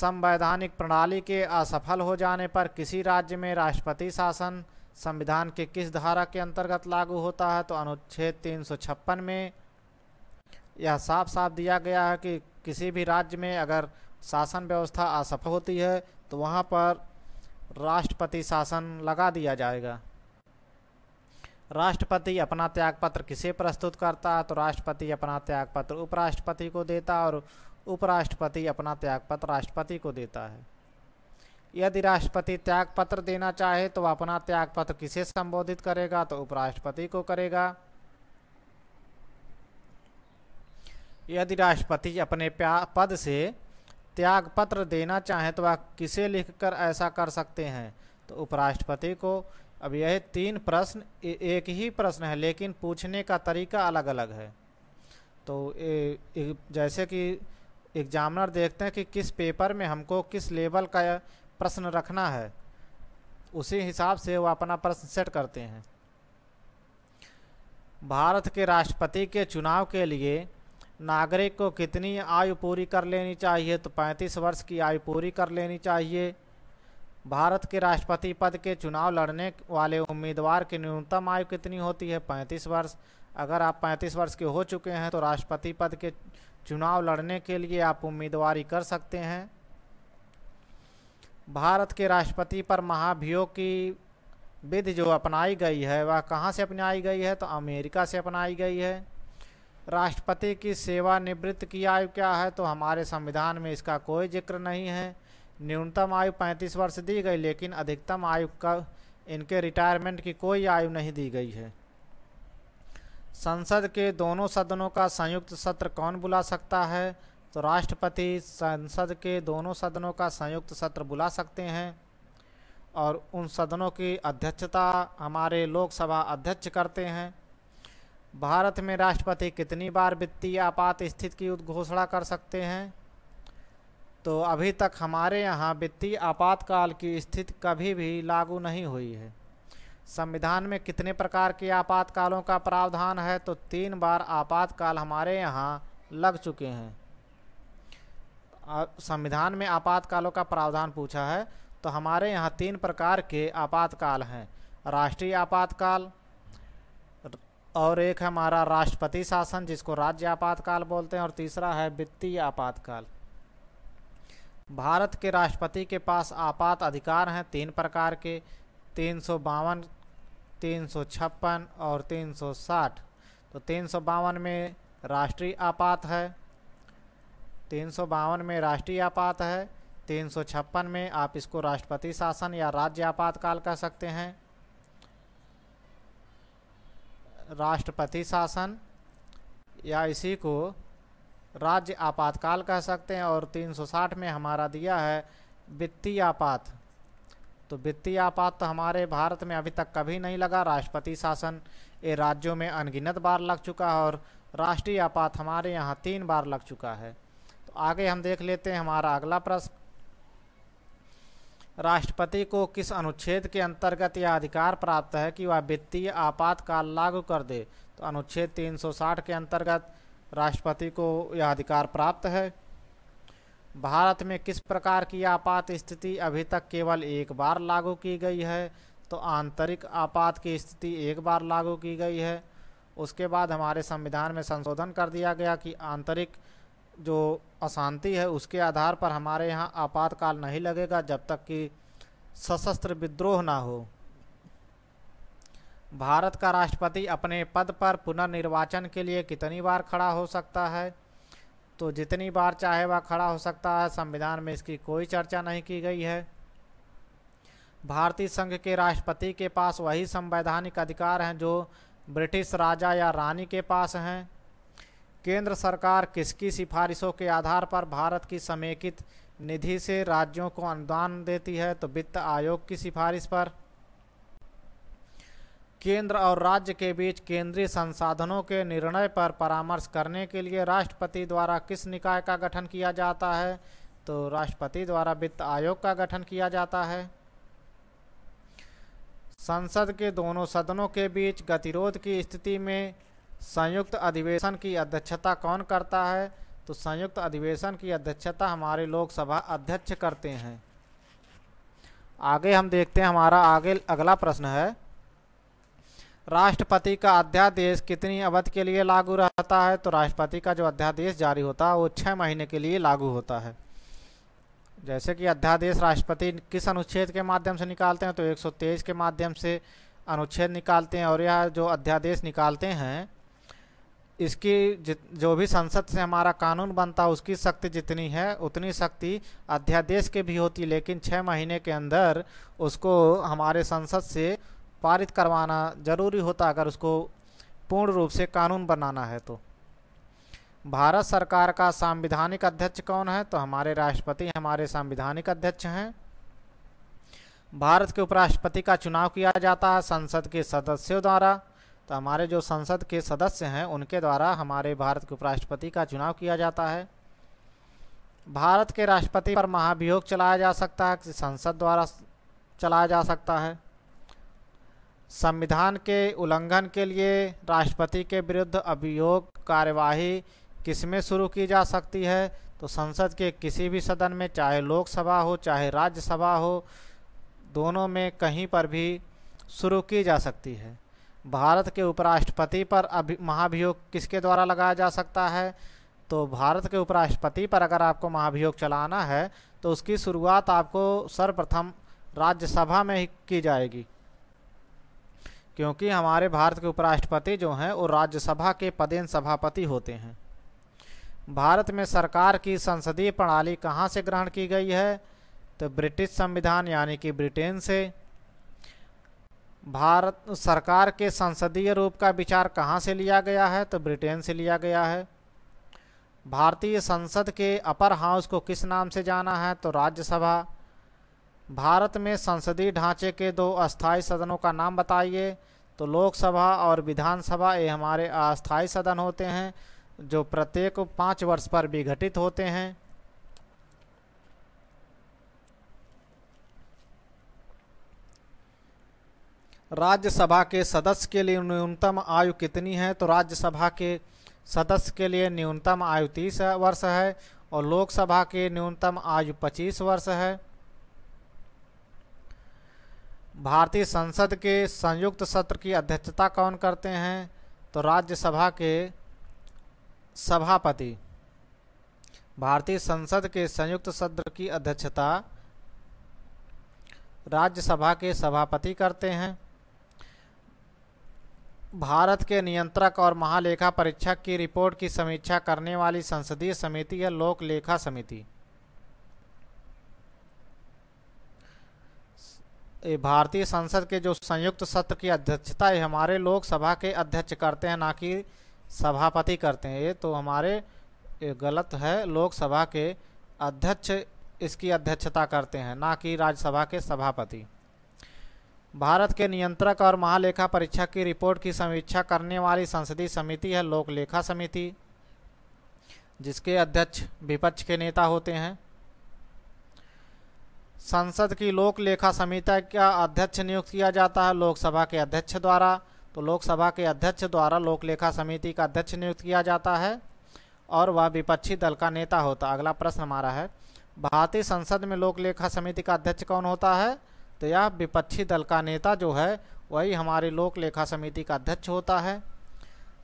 संवैधानिक प्रणाली के असफल हो जाने पर किसी राज्य में राष्ट्रपति शासन संविधान के किस धारा के अंतर्गत लागू होता है तो अनुच्छेद 356 में यह साफ साफ दिया गया है कि किसी भी राज्य में अगर शासन व्यवस्था असफल होती है तो वहाँ पर राष्ट्रपति शासन लगा दिया जाएगा राष्ट्रपति अपना त्यागपत्र किसे प्रस्तुत करता है तो राष्ट्रपति अपना त्यागपत्र उपराष्ट्रपति को देता और उपराष्ट्रपति अपना त्यागपत्र राष्ट्रपति को देता है यदि राष्ट्रपति त्यागपत्र देना चाहे तो अपना त्यागपत्र किसे संबोधित करेगा तो उपराष्ट्रपति को करेगा यदि राष्ट्रपति अपने पद से त्याग पत्र देना चाहें तो वह किसे लिखकर ऐसा कर सकते हैं तो उपराष्ट्रपति को अब यह तीन प्रश्न एक ही प्रश्न है लेकिन पूछने का तरीका अलग अलग है तो ए, ए, जैसे कि एग्जामिनर देखते हैं कि किस पेपर में हमको किस लेवल का प्रश्न रखना है उसी हिसाब से वो अपना प्रश्न सेट करते हैं भारत के राष्ट्रपति के चुनाव के लिए नागरिक को कितनी आयु पूरी कर लेनी चाहिए तो 35 वर्ष की आयु पूरी कर लेनी चाहिए भारत के राष्ट्रपति पद के चुनाव लड़ने वाले उम्मीदवार की न्यूनतम आयु कितनी होती है 35 वर्ष अगर आप 35 वर्ष के हो चुके हैं तो राष्ट्रपति पद के चुनाव लड़ने के लिए आप उम्मीदवारी कर सकते हैं भारत के राष्ट्रपति पर महाभियोग की विधि जो अपनाई गई है वह कहाँ से अपनाई गई है तो अमेरिका से अपनाई गई है राष्ट्रपति की सेवानिवृत्त की आयु क्या है तो हमारे संविधान में इसका कोई जिक्र नहीं है न्यूनतम आयु 35 वर्ष दी गई लेकिन अधिकतम आयु का इनके रिटायरमेंट की कोई आयु नहीं दी गई है संसद के दोनों सदनों का संयुक्त सत्र कौन बुला सकता है तो राष्ट्रपति संसद के दोनों सदनों का संयुक्त सत्र बुला सकते हैं और उन सदनों की अध्यक्षता हमारे लोकसभा अध्यक्ष करते हैं भारत में राष्ट्रपति कितनी बार वित्तीय आपात स्थिति की उद्घोषणा कर सकते हैं तो अभी तक हमारे यहाँ वित्तीय आपातकाल की स्थिति कभी भी लागू नहीं हुई है संविधान में कितने प्रकार के आपातकालों का प्रावधान है तो तीन बार आपातकाल हमारे यहाँ लग चुके हैं संविधान में आपातकालों का प्रावधान पूछा है तो हमारे यहाँ तीन प्रकार के आपातकाल हैं राष्ट्रीय आपातकाल और एक है हमारा राष्ट्रपति शासन जिसको राज्य आपातकाल बोलते हैं और तीसरा है वित्तीय आपातकाल भारत के राष्ट्रपति के पास आपात अधिकार हैं तीन प्रकार के तीन सौ बावन तीन सौ छप्पन और तीन सौ साठ तो तीन सौ बावन में राष्ट्रीय आपात है तीन सौ बावन में राष्ट्रीय आपात है तीन सौ छप्पन में आप इसको राष्ट्रपति शासन या राज्य आपातकाल कह सकते हैं राष्ट्रपति शासन या इसी को राज्य आपातकाल कह सकते हैं और 360 में हमारा दिया है वित्तीय आपात तो वित्तीय आपात तो हमारे भारत में अभी तक कभी नहीं लगा राष्ट्रपति शासन ये राज्यों में अनगिनत बार लग चुका है और राष्ट्रीय आपात हमारे यहाँ तीन बार लग चुका है तो आगे हम देख लेते हैं हमारा अगला प्रश्न राष्ट्रपति को किस अनुच्छेद के अंतर्गत यह अधिकार प्राप्त है कि वह वित्तीय आपातकाल लागू कर दे तो अनुच्छेद 360 के अंतर्गत राष्ट्रपति को यह अधिकार प्राप्त है भारत में किस प्रकार की आपात स्थिति अभी तक केवल एक बार लागू की गई है तो आंतरिक आपात की स्थिति एक बार लागू की गई है उसके बाद हमारे संविधान में संशोधन कर दिया गया कि आंतरिक जो अशांति है उसके आधार पर हमारे यहाँ आपातकाल नहीं लगेगा जब तक कि सशस्त्र विद्रोह ना हो भारत का राष्ट्रपति अपने पद पर पुनर्निर्वाचन के लिए कितनी बार खड़ा हो सकता है तो जितनी बार चाहे वह खड़ा हो सकता है संविधान में इसकी कोई चर्चा नहीं की गई है भारतीय संघ के राष्ट्रपति के पास वही संवैधानिक अधिकार हैं जो ब्रिटिश राजा या रानी के पास हैं केंद्र सरकार किसकी सिफारिशों के आधार पर भारत की समेकित निधि से राज्यों को अनुदान देती है तो वित्त आयोग की सिफारिश पर केंद्र और राज्य के बीच केंद्रीय संसाधनों के निर्णय पर परामर्श करने के लिए राष्ट्रपति द्वारा किस निकाय का गठन किया जाता है तो राष्ट्रपति द्वारा वित्त आयोग का गठन किया जाता है संसद के दोनों सदनों के बीच गतिरोध की स्थिति में संयुक्त अधिवेशन की अध्यक्षता कौन करता है तो संयुक्त अधिवेशन की अध्यक्षता हमारे लोकसभा अध्यक्ष करते हैं आगे हम देखते हैं हमारा आगे अगला प्रश्न है राष्ट्रपति का अध्यादेश कितनी अवधि के लिए लागू रहता है तो राष्ट्रपति का जो अध्यादेश जारी होता है वो छः महीने के लिए लागू होता है जैसे कि अध्यादेश राष्ट्रपति किस अनुच्छेद के माध्यम से निकालते हैं तो 123 के माध्यम से अनुच्छेद निकालते हैं और यह जो अध्यादेश निकालते हैं इसकी जो भी संसद से हमारा कानून बनता है उसकी शक्ति जितनी है उतनी शक्ति अध्यादेश के भी होती लेकिन छः महीने के अंदर उसको हमारे संसद से पारित करवाना ज़रूरी होता अगर उसको पूर्ण रूप से कानून बनाना है तो भारत सरकार का सांविधानिक अध्यक्ष कौन है तो हमारे राष्ट्रपति हमारे सांविधानिक अध्यक्ष हैं भारत के उपराष्ट्रपति का चुनाव किया जाता है संसद के सदस्यों द्वारा तो हमारे जो संसद के सदस्य हैं उनके द्वारा हमारे भारत के उपराष्ट्रपति का चुनाव किया जाता है भारत के राष्ट्रपति पर महाभियोग चलाया जा सकता है कि संसद द्वारा चलाया जा सकता है संविधान के उल्लंघन के लिए राष्ट्रपति के विरुद्ध अभियोग कार्यवाही किसमें शुरू की जा सकती है तो संसद के किसी भी सदन में चाहे लोकसभा हो चाहे राज्यसभा हो दोनों में कहीं पर भी शुरू की जा सकती है भारत के उपराष्ट्रपति पर अभि महाभियोग किसके द्वारा लगाया जा सकता है तो भारत के उपराष्ट्रपति पर अगर आपको महाभियोग चलाना है तो उसकी शुरुआत आपको सर्वप्रथम राज्यसभा में ही की जाएगी क्योंकि हमारे भारत के उपराष्ट्रपति जो हैं वो राज्यसभा के पदेन सभापति होते हैं भारत में सरकार की संसदीय प्रणाली कहाँ से ग्रहण की गई है तो ब्रिटिश संविधान यानी कि ब्रिटेन से भारत सरकार के संसदीय रूप का विचार कहाँ से लिया गया है तो ब्रिटेन से लिया गया है भारतीय संसद के अपर हाउस को किस नाम से जाना है तो राज्यसभा भारत में संसदीय ढांचे के दो अस्थायी सदनों का नाम बताइए तो लोकसभा और विधानसभा ये हमारे अस्थायी सदन होते हैं जो प्रत्येक पाँच वर्ष पर विघटित होते हैं राज्यसभा के सदस्य के लिए न्यूनतम आयु कितनी है तो राज्यसभा के सदस्य के लिए न्यूनतम आयु तीस वर्ष है और लोकसभा के न्यूनतम आयु पच्चीस वर्ष है भारतीय संसद के संयुक्त सत्र की अध्यक्षता कौन करते हैं तो राज्यसभा के सभापति भारतीय संसद के संयुक्त सत्र की अध्यक्षता राज्यसभा के सभापति करते हैं भारत के नियंत्रक और महालेखा परीक्षक की रिपोर्ट की समीक्षा करने वाली संसदीय समिति है लोक लेखा समिति भारतीय संसद के जो संयुक्त सत्र की अध्यक्षता है हमारे लोकसभा के अध्यक्ष करते हैं ना कि सभापति करते हैं ये तो हमारे गलत है लोकसभा के अध्यक्ष इसकी अध्यक्षता करते हैं ना कि राज्यसभा के सभापति भारत के नियंत्रक और महालेखा परीक्षक की रिपोर्ट की समीक्षा करने वाली संसदीय समिति है लोक लेखा समिति जिसके अध्यक्ष विपक्ष के नेता होते हैं संसद की लोक लेखा समिति का अध्यक्ष नियुक्त किया जाता है लोकसभा के अध्यक्ष द्वारा तो लोकसभा के अध्यक्ष द्वारा लोक लेखा समिति का अध्यक्ष नियुक्त किया जाता है और वह विपक्षी दल का नेता होता अगला प्रश्न हमारा है भारतीय संसद में लोक लेखा समिति का अध्यक्ष कौन होता है तो यह विपक्षी दल का नेता जो है वही हमारे लोक लेखा समिति का अध्यक्ष होता है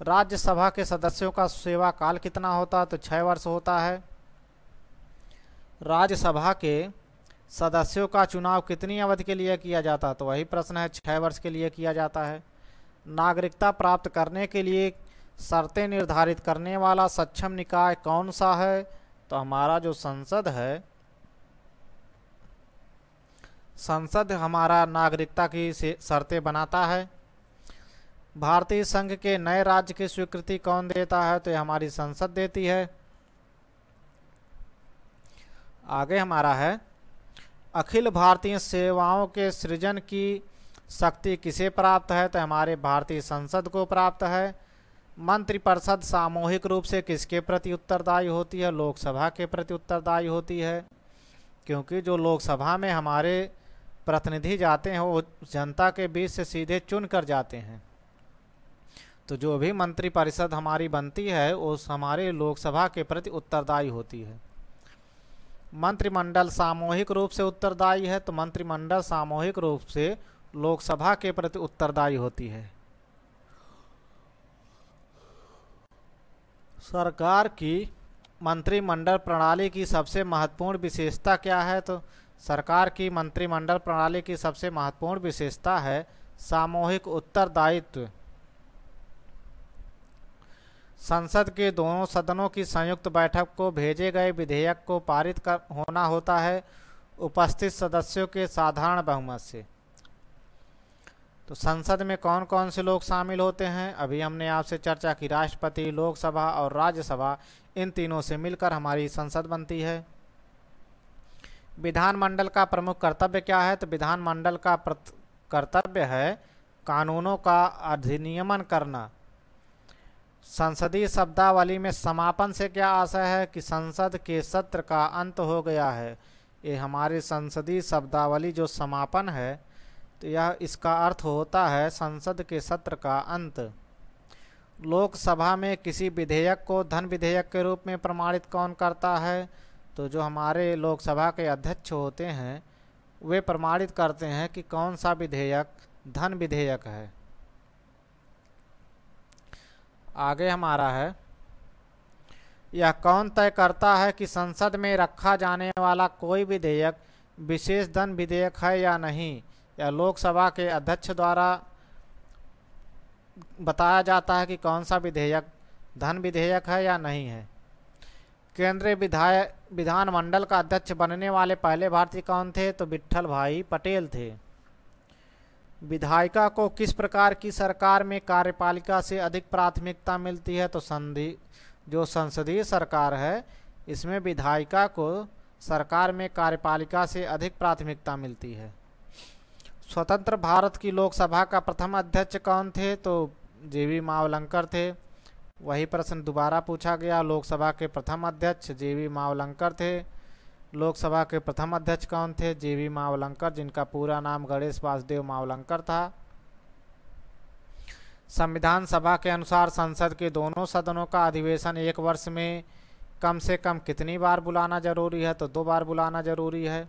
राज्यसभा के सदस्यों का सेवा काल कितना होता है तो छः वर्ष होता है राज्यसभा के सदस्यों का चुनाव कितनी अवधि के लिए किया जाता तो वही प्रश्न है छः वर्ष के लिए किया जाता है नागरिकता प्राप्त करने के लिए शर्तें निर्धारित करने वाला सक्षम निकाय कौन सा है तो हमारा जो संसद है संसद हमारा नागरिकता की शर्तें बनाता है भारतीय संघ के नए राज्य की स्वीकृति कौन देता है तो ये हमारी संसद देती है आगे हमारा है अखिल भारतीय सेवाओं के सृजन की शक्ति किसे प्राप्त है तो हमारे भारतीय संसद को प्राप्त है मंत्रिपरिषद सामूहिक रूप से किसके प्रति उत्तरदायी होती है लोकसभा के प्रति उत्तरदायी होती है क्योंकि जो लोकसभा में हमारे प्रतिनिधि जाते हैं वो जनता के बीच से सीधे चुन कर जाते हैं तो जो भी मंत्री परिषद हमारी बनती है वो हमारे लोकसभा के प्रति उत्तरदायी होती है मंत्रिमंडल सामूहिक रूप से उत्तरदायी है तो मंत्रिमंडल सामूहिक रूप से लोकसभा के प्रति उत्तरदायी होती है सरकार की मंत्रिमंडल प्रणाली की सबसे महत्वपूर्ण विशेषता क्या है तो सरकार की मंत्रिमंडल प्रणाली की सबसे महत्वपूर्ण विशेषता है सामूहिक उत्तरदायित्व संसद के दोनों सदनों की संयुक्त बैठक को भेजे गए विधेयक को पारित कर होना होता है उपस्थित सदस्यों के साधारण बहुमत से तो संसद में कौन कौन से लोग शामिल होते हैं अभी हमने आपसे चर्चा की राष्ट्रपति लोकसभा और राज्यसभा इन तीनों से मिलकर हमारी संसद बनती है विधानमंडल का प्रमुख कर्तव्य क्या है तो विधानमंडल का कर्तव्य है कानूनों का अधिनियमन करना संसदीय शब्दावली में समापन से क्या आशा है कि संसद के सत्र का अंत हो गया है ये हमारी संसदीय शब्दावली जो समापन है तो यह इसका अर्थ होता है संसद के सत्र का अंत लोकसभा में किसी विधेयक को धन विधेयक के रूप में प्रमाणित कौन करता है तो जो हमारे लोकसभा के अध्यक्ष होते हैं वे प्रमाणित करते हैं कि कौन सा विधेयक धन विधेयक है आगे हमारा है यह कौन तय करता है कि संसद में रखा जाने वाला कोई विधेयक विशेष धन विधेयक है या नहीं या लोकसभा के अध्यक्ष द्वारा बताया जाता है कि कौन सा विधेयक धन विधेयक है या नहीं है केंद्रीय विधायक विधानमंडल का अध्यक्ष बनने वाले पहले भारतीय कौन थे तो विट्ठल भाई पटेल थे विधायिका को किस प्रकार की सरकार में कार्यपालिका से अधिक प्राथमिकता मिलती है तो संधि जो संसदीय सरकार है इसमें विधायिका को सरकार में कार्यपालिका से अधिक प्राथमिकता मिलती है स्वतंत्र भारत की लोकसभा का प्रथम अध्यक्ष कौन थे तो जे वी मावलंकर थे वही प्रश्न दोबारा पूछा गया लोकसभा के प्रथम अध्यक्ष जे वी मावलंकर थे लोकसभा के प्रथम अध्यक्ष कौन थे जे वी मावलंकर जिनका पूरा नाम गणेश वासुदेव मावलंकर था संविधान सभा के अनुसार संसद के दोनों सदनों का अधिवेशन एक वर्ष में कम से कम कितनी बार बुलाना जरूरी है तो दो बार बुलाना जरूरी है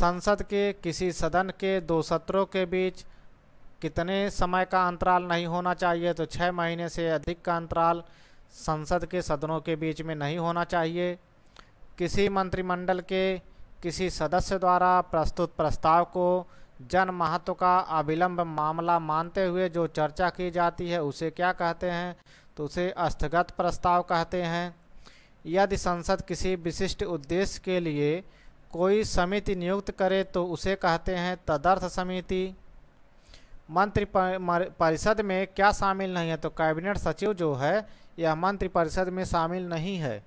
संसद के किसी सदन के दो सत्रों के बीच कितने समय का अंतराल नहीं होना चाहिए तो छः महीने से अधिक का अंतराल संसद के सदनों के बीच में नहीं होना चाहिए किसी मंत्रिमंडल के किसी सदस्य द्वारा प्रस्तुत प्रस्ताव को जन महत्व का अविलंब मामला मानते हुए जो चर्चा की जाती है उसे क्या कहते हैं तो उसे अस्थगत प्रस्ताव कहते हैं यदि संसद किसी विशिष्ट उद्देश्य के लिए कोई समिति नियुक्त करे तो उसे कहते हैं तदर्थ समिति मंत्री परिषद में क्या शामिल नहीं है तो कैबिनेट सचिव जो है यह मंत्री परिषद में शामिल नहीं है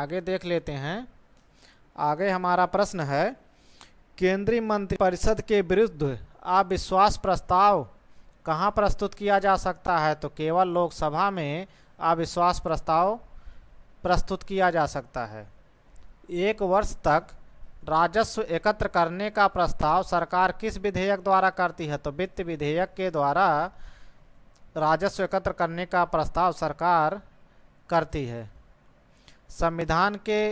आगे देख लेते हैं आगे हमारा प्रश्न है केंद्रीय मंत्री परिषद के विरुद्ध अविश्वास प्रस्ताव कहाँ प्रस्तुत किया जा सकता है तो केवल लोकसभा में अविश्वास प्रस्ताव प्रस्तुत किया जा सकता है एक वर्ष तक राजस्व एकत्र करने का प्रस्ताव सरकार किस विधेयक द्वारा करती है तो वित्त विधेयक के द्वारा राजस्व एकत्र करने का प्रस्ताव सरकार करती है संविधान के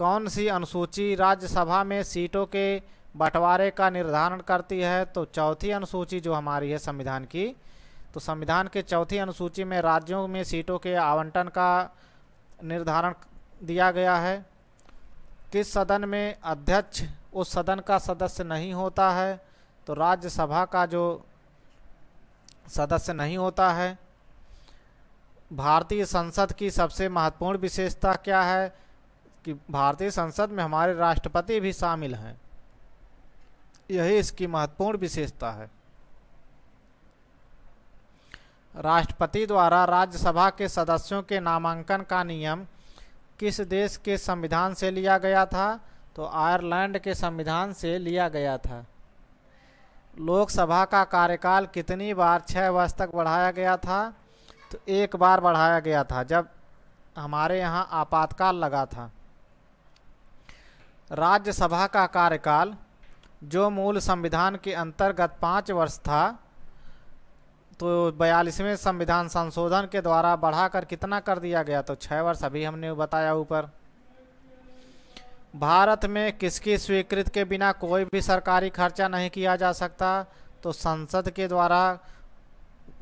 कौन सी अनुसूची राज्यसभा में सीटों के बंटवारे का निर्धारण करती है तो चौथी अनुसूची जो हमारी है संविधान की तो संविधान के चौथी अनुसूची में राज्यों में सीटों के आवंटन का निर्धारण दिया गया है किस सदन में अध्यक्ष उस सदन का सदस्य नहीं होता है तो राज्यसभा का जो सदस्य नहीं होता है भारतीय संसद की सबसे महत्वपूर्ण विशेषता क्या है कि भारतीय संसद में हमारे राष्ट्रपति भी शामिल हैं यही इसकी महत्वपूर्ण विशेषता है राष्ट्रपति द्वारा राज्यसभा के सदस्यों के नामांकन का नियम किस देश के संविधान से लिया गया था तो आयरलैंड के संविधान से लिया गया था लोकसभा का कार्यकाल कितनी बार छः वर्ष तक बढ़ाया गया था तो एक बार बढ़ाया गया था जब हमारे यहाँ आपातकाल लगा था राज्यसभा का कार्यकाल जो मूल संविधान के अंतर्गत पाँच वर्ष था तो बयालीसवें संविधान संशोधन के द्वारा बढ़ाकर कितना कर दिया गया तो छः वर्ष अभी हमने बताया ऊपर भारत में किसकी स्वीकृत के बिना कोई भी सरकारी खर्चा नहीं किया जा सकता तो संसद के द्वारा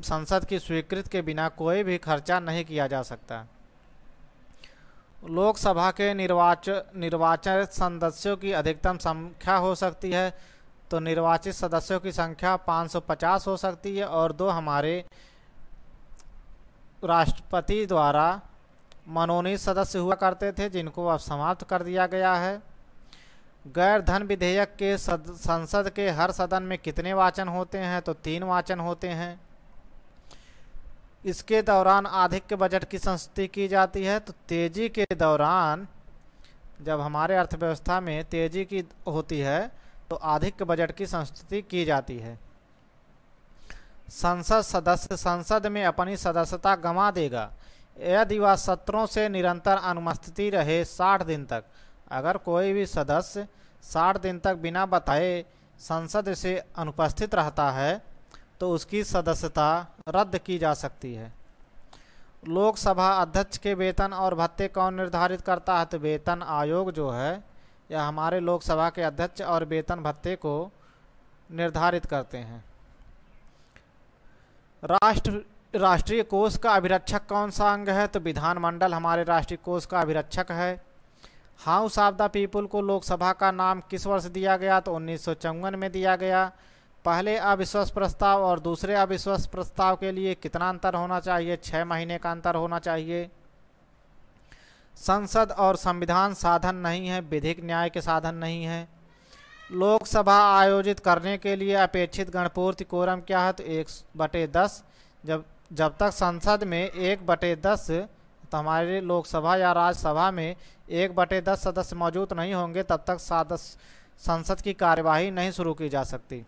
संसद की स्वीकृत के बिना कोई भी खर्चा नहीं किया जा सकता लोकसभा के निर्वाच निर्वाचन सदस्यों की अधिकतम संख्या हो सकती है तो निर्वाचित सदस्यों की संख्या 550 हो सकती है और दो हमारे राष्ट्रपति द्वारा मनोनीत सदस्य हुआ करते थे जिनको अब समाप्त कर दिया गया है गैर धन विधेयक के सद, संसद के हर सदन में कितने वाचन होते हैं तो तीन वाचन होते हैं इसके दौरान आधिक के बजट की संस्तुति की जाती है तो तेज़ी के दौरान जब हमारे अर्थव्यवस्था में तेज़ी की होती है तो अधिक बजट की संस्तुति की जाती है संसद सदस्य संसद में अपनी सदस्यता गंवा देगा यदि वह सत्रों से निरंतर अनुपस्थिति रहे साठ दिन तक अगर कोई भी सदस्य साठ दिन तक बिना बताए संसद से अनुपस्थित रहता है तो उसकी सदस्यता रद्द की जा सकती है लोकसभा अध्यक्ष के वेतन और भत्ते कौन निर्धारित करता है तो वेतन आयोग जो है या हमारे लोकसभा के अध्यक्ष और वेतन भत्ते को निर्धारित करते हैं राष्ट्र राष्ट्रीय कोष का अभिरक्षक कौन सा अंग है तो विधानमंडल हमारे राष्ट्रीय कोष का अभिरक्षक है हाउस ऑफ द पीपुल को लोकसभा का नाम किस वर्ष दिया गया तो उन्नीस में दिया गया पहले अविश्वास प्रस्ताव और दूसरे अविश्वास प्रस्ताव के लिए कितना अंतर होना चाहिए छः महीने का अंतर होना चाहिए संसद और संविधान साधन नहीं है विधिक न्याय के साधन नहीं है लोकसभा आयोजित करने के लिए अपेक्षित गणपूर्ति कोरम क्या है तो एक बटे दस जब जब तक संसद में एक बटे दस तो हमारे लोकसभा या राज्यसभा में एक बटे दस सदस्य मौजूद नहीं होंगे तब तक सदस्य संसद की कार्यवाही नहीं शुरू की जा सकती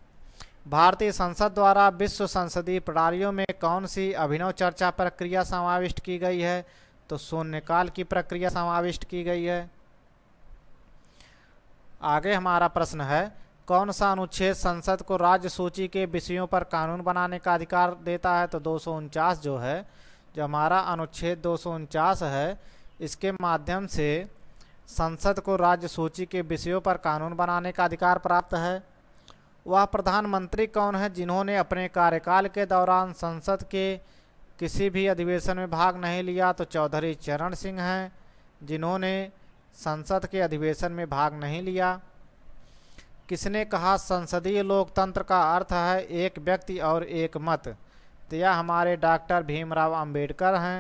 भारतीय संसद द्वारा विश्व संसदीय प्रणालियों में कौन सी अभिनव चर्चा प्रक्रिया समाविष्ट की गई है तो शून्यकाल की प्रक्रिया समाविष्ट की गई है आगे हमारा प्रश्न है कौन सा अनुच्छेद संसद को राज्य सूची के विषयों पर कानून बनाने का अधिकार देता है तो दो जो है जो हमारा अनुच्छेद दो है इसके माध्यम से संसद को राज्य सूची के विषयों पर कानून बनाने का अधिकार प्राप्त है वह प्रधानमंत्री कौन है जिन्होंने अपने कार्यकाल के दौरान संसद के किसी भी अधिवेशन में भाग नहीं लिया तो चौधरी चरण सिंह हैं जिन्होंने संसद के अधिवेशन में भाग नहीं लिया किसने कहा संसदीय लोकतंत्र का अर्थ है एक व्यक्ति और एक मत तो यह हमारे डॉक्टर भीमराव अंबेडकर हैं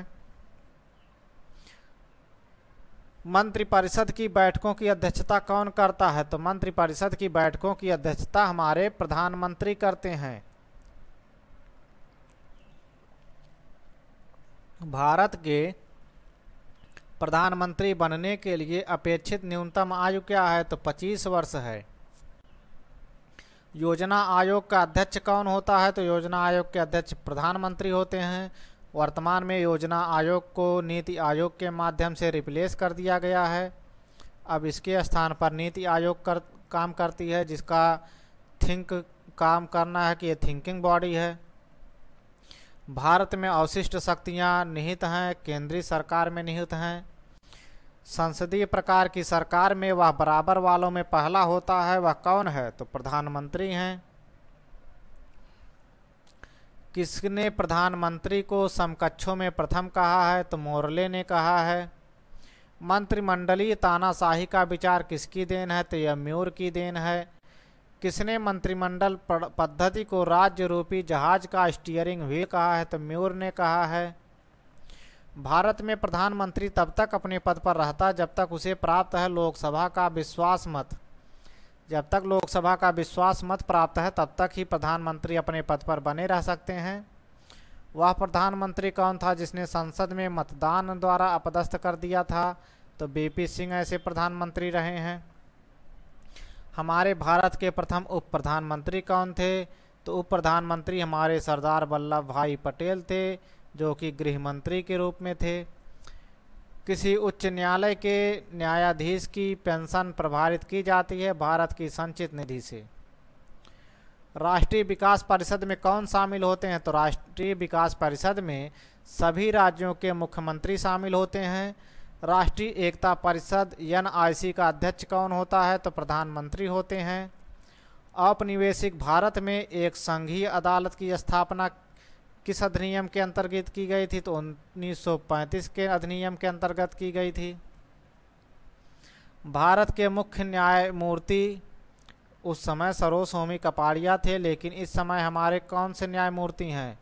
मंत्रिपरिषद की बैठकों की अध्यक्षता कौन करता है तो मंत्रिपरिषद की बैठकों की अध्यक्षता हमारे प्रधानमंत्री करते हैं भारत के प्रधानमंत्री बनने के लिए अपेक्षित न्यूनतम आयु क्या है तो 25 वर्ष है योजना आयोग का अध्यक्ष कौन होता है तो योजना आयोग के अध्यक्ष प्रधानमंत्री होते हैं वर्तमान में योजना आयोग को नीति आयोग के माध्यम से रिप्लेस कर दिया गया है अब इसके स्थान पर नीति आयोग कर काम करती है जिसका थिंक काम करना है कि ये थिंकिंग बॉडी है भारत में अवशिष्ट शक्तियां निहित हैं केंद्रीय सरकार में निहित हैं संसदीय प्रकार की सरकार में वह बराबर वालों में पहला होता है वह कौन है तो प्रधानमंत्री हैं किसने प्रधानमंत्री को समकक्षों में प्रथम कहा है तो मोरले ने कहा है मंत्रिमंडलीय तानाशाही का विचार किसकी देन है तो यह म्यूर की देन है किसने मंत्रिमंडल पद्धति को राज्य रूपी जहाज का स्टीयरिंग व्हील कहा है तो म्यूर ने कहा है भारत में प्रधानमंत्री तब तक अपने पद पर रहता जब तक उसे प्राप्त है लोकसभा का विश्वास मत जब तक लोकसभा का विश्वास मत प्राप्त है तब तक ही प्रधानमंत्री अपने पद पर बने रह सकते हैं वह प्रधानमंत्री कौन था जिसने संसद में मतदान द्वारा अपदस्थ कर दिया था तो बीपी सिंह ऐसे प्रधानमंत्री रहे हैं हमारे भारत के प्रथम उप प्रधानमंत्री कौन थे तो उप प्रधानमंत्री हमारे सरदार वल्लभ भाई पटेल थे जो कि गृह मंत्री के रूप में थे किसी उच्च न्यायालय के न्यायाधीश की पेंशन प्रभारित की जाती है भारत की संचित निधि से राष्ट्रीय विकास परिषद में कौन शामिल होते हैं तो राष्ट्रीय विकास परिषद में सभी राज्यों के मुख्यमंत्री शामिल होते हैं राष्ट्रीय एकता परिषद एन का अध्यक्ष कौन होता है तो प्रधानमंत्री होते हैं औपनिवेशिक भारत में एक संघीय अदालत की स्थापना किस अधिनियम के अंतर्गत की गई थी तो 1935 के अधिनियम के अंतर्गत की गई थी भारत के मुख्य न्यायमूर्ति उस समय सरोज होमी कपाड़िया थे लेकिन इस समय हमारे कौन से न्यायमूर्ति हैं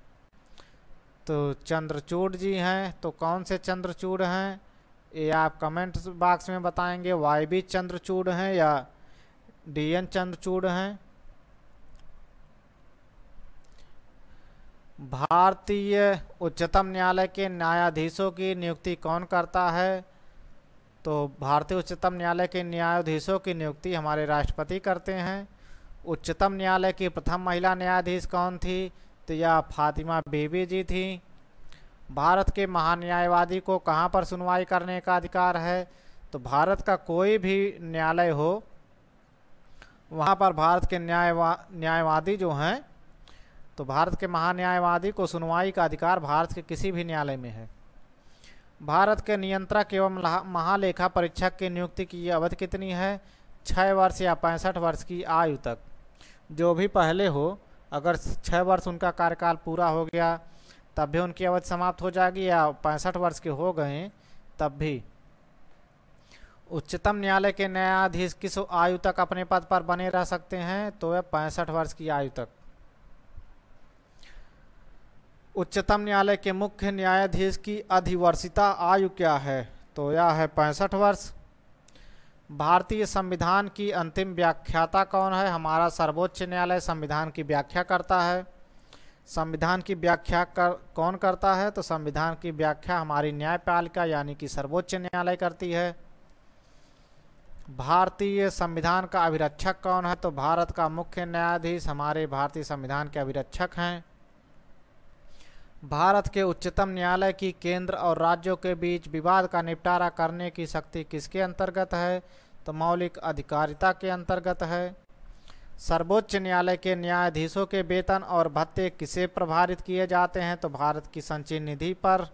तो चंद्रचूड़ जी हैं तो कौन से चंद्रचूड़ हैं ये आप कमेंट बॉक्स में बताएंगे वाई बी चंद्रचूड़ हैं या डी एन चंद्रचूड़ हैं भारतीय उच्चतम न्यायालय के न्यायाधीशों की नियुक्ति कौन करता है तो भारतीय उच्चतम न्यायालय के न्यायाधीशों की नियुक्ति हमारे राष्ट्रपति करते हैं उच्चतम न्यायालय की प्रथम महिला न्यायाधीश कौन थी तो यह फातिमा बीबी जी थी भारत के महान्यायवादी को कहाँ पर सुनवाई करने का अधिकार है तो भारत का कोई भी न्यायालय हो वहाँ पर भारत के न्यायवा न्यायवादी जो हैं तो भारत के महान्यायवादी को सुनवाई का अधिकार भारत के किसी भी न्यायालय में है भारत के नियंत्रक एवं महालेखा परीक्षक की नियुक्ति की अवधि कितनी है छः वर्ष या पैंसठ वर्ष की आयु तक जो भी पहले हो अगर छः वर्ष उनका कार्यकाल पूरा हो गया तब भी उनकी अवधि समाप्त हो जाएगी या पैंसठ वर्ष के हो गए तब भी उच्चतम न्यायालय के न्यायाधीश किस आयु तक अपने पद पर बने रह सकते हैं तो वह पैंसठ वर्ष की आयु तक उच्चतम न्यायालय के मुख्य न्यायाधीश की अधिवर्षिता आयु क्या है तो यह है पैंसठ वर्ष भारतीय संविधान की अंतिम व्याख्याता कौन है हमारा सर्वोच्च न्यायालय संविधान की व्याख्या करता है संविधान की व्याख्या कर कौन करता है तो संविधान की व्याख्या हमारी न्यायपालिका यानी कि सर्वोच्च न्यायालय करती है भारतीय संविधान का अभिरक्षक कौन है तो भारत का मुख्य न्यायाधीश हमारे भारतीय संविधान के अभिरक्षक हैं भारत के उच्चतम न्यायालय की केंद्र और राज्यों के बीच विवाद का निपटारा करने की शक्ति किसके अंतर्गत है तो मौलिक अधिकारिता के अंतर्गत है सर्वोच्च न्यायालय के न्यायाधीशों के वेतन और भत्ते किसे प्रभारित किए जाते हैं तो भारत की संचित निधि पर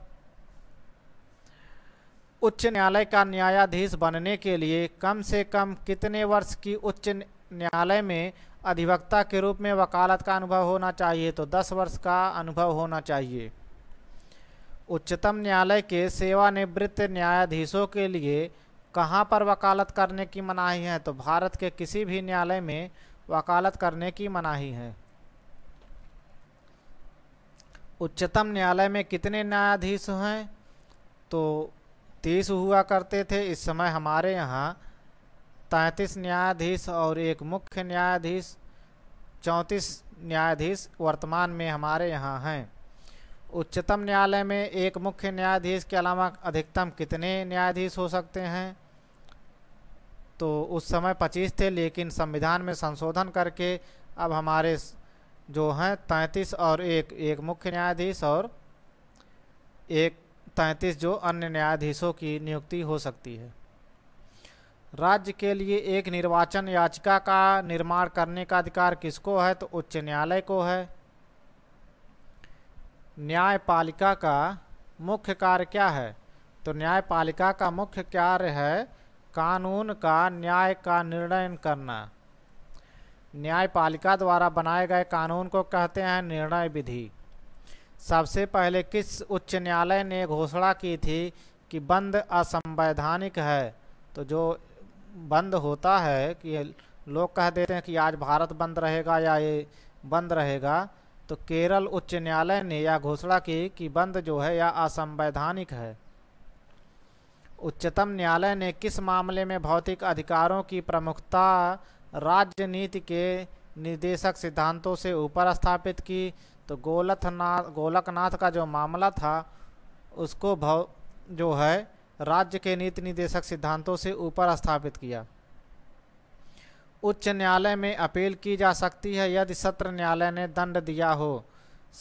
उच्च न्यायालय का न्यायाधीश बनने के लिए कम से कम कितने वर्ष की उच्च न्यायालय में अधिवक्ता के रूप में वकालत का अनुभव होना चाहिए तो 10 वर्ष का अनुभव होना चाहिए उच्चतम न्यायालय के सेवानिवृत्त न्यायाधीशों के लिए कहाँ पर वकालत करने की मनाही है तो भारत के किसी भी न्यायालय में वकालत करने की मनाही है उच्चतम न्यायालय में कितने न्यायाधीश हैं तो तीस हुआ करते थे इस समय हमारे यहाँ तैंतीस न्यायाधीश और एक मुख्य न्यायाधीश चौंतीस न्यायाधीश वर्तमान में हमारे यहाँ हैं उच्चतम न्यायालय में एक मुख्य न्यायाधीश के अलावा अधिकतम कितने न्यायाधीश हो सकते हैं तो उस समय पच्चीस थे लेकिन संविधान में संशोधन करके अब हमारे जो हैं तैंतीस और एक एक मुख्य न्यायाधीश और एक तैंतीस जो अन्य न्यायाधीशों की नियुक्ति हो सकती है राज्य के लिए एक निर्वाचन याचिका का निर्माण करने का अधिकार किसको है तो उच्च न्यायालय को है न्यायपालिका का मुख्य कार्य क्या है तो न्यायपालिका का मुख्य कार्य है कानून का न्याय का निर्णय करना न्यायपालिका द्वारा बनाए गए कानून को कहते हैं निर्णय विधि सबसे पहले किस उच्च न्यायालय ने घोषणा की थी कि बंद असंवैधानिक है तो जो बंद होता है कि लोग कह देते हैं कि आज भारत बंद रहेगा या ये बंद रहेगा तो केरल उच्च न्यायालय ने यह घोषणा की कि बंद जो है यह असंवैधानिक है उच्चतम न्यायालय ने किस मामले में भौतिक अधिकारों की प्रमुखता राजनीति के निर्देशक सिद्धांतों से ऊपर स्थापित की तो गोलथनाथ गोलकनाथ का जो मामला था उसको भव जो है राज्य के नीति निर्देशक सिद्धांतों से ऊपर स्थापित किया उच्च न्यायालय में अपील की जा सकती है यदि सत्र न्यायालय ने दंड दिया हो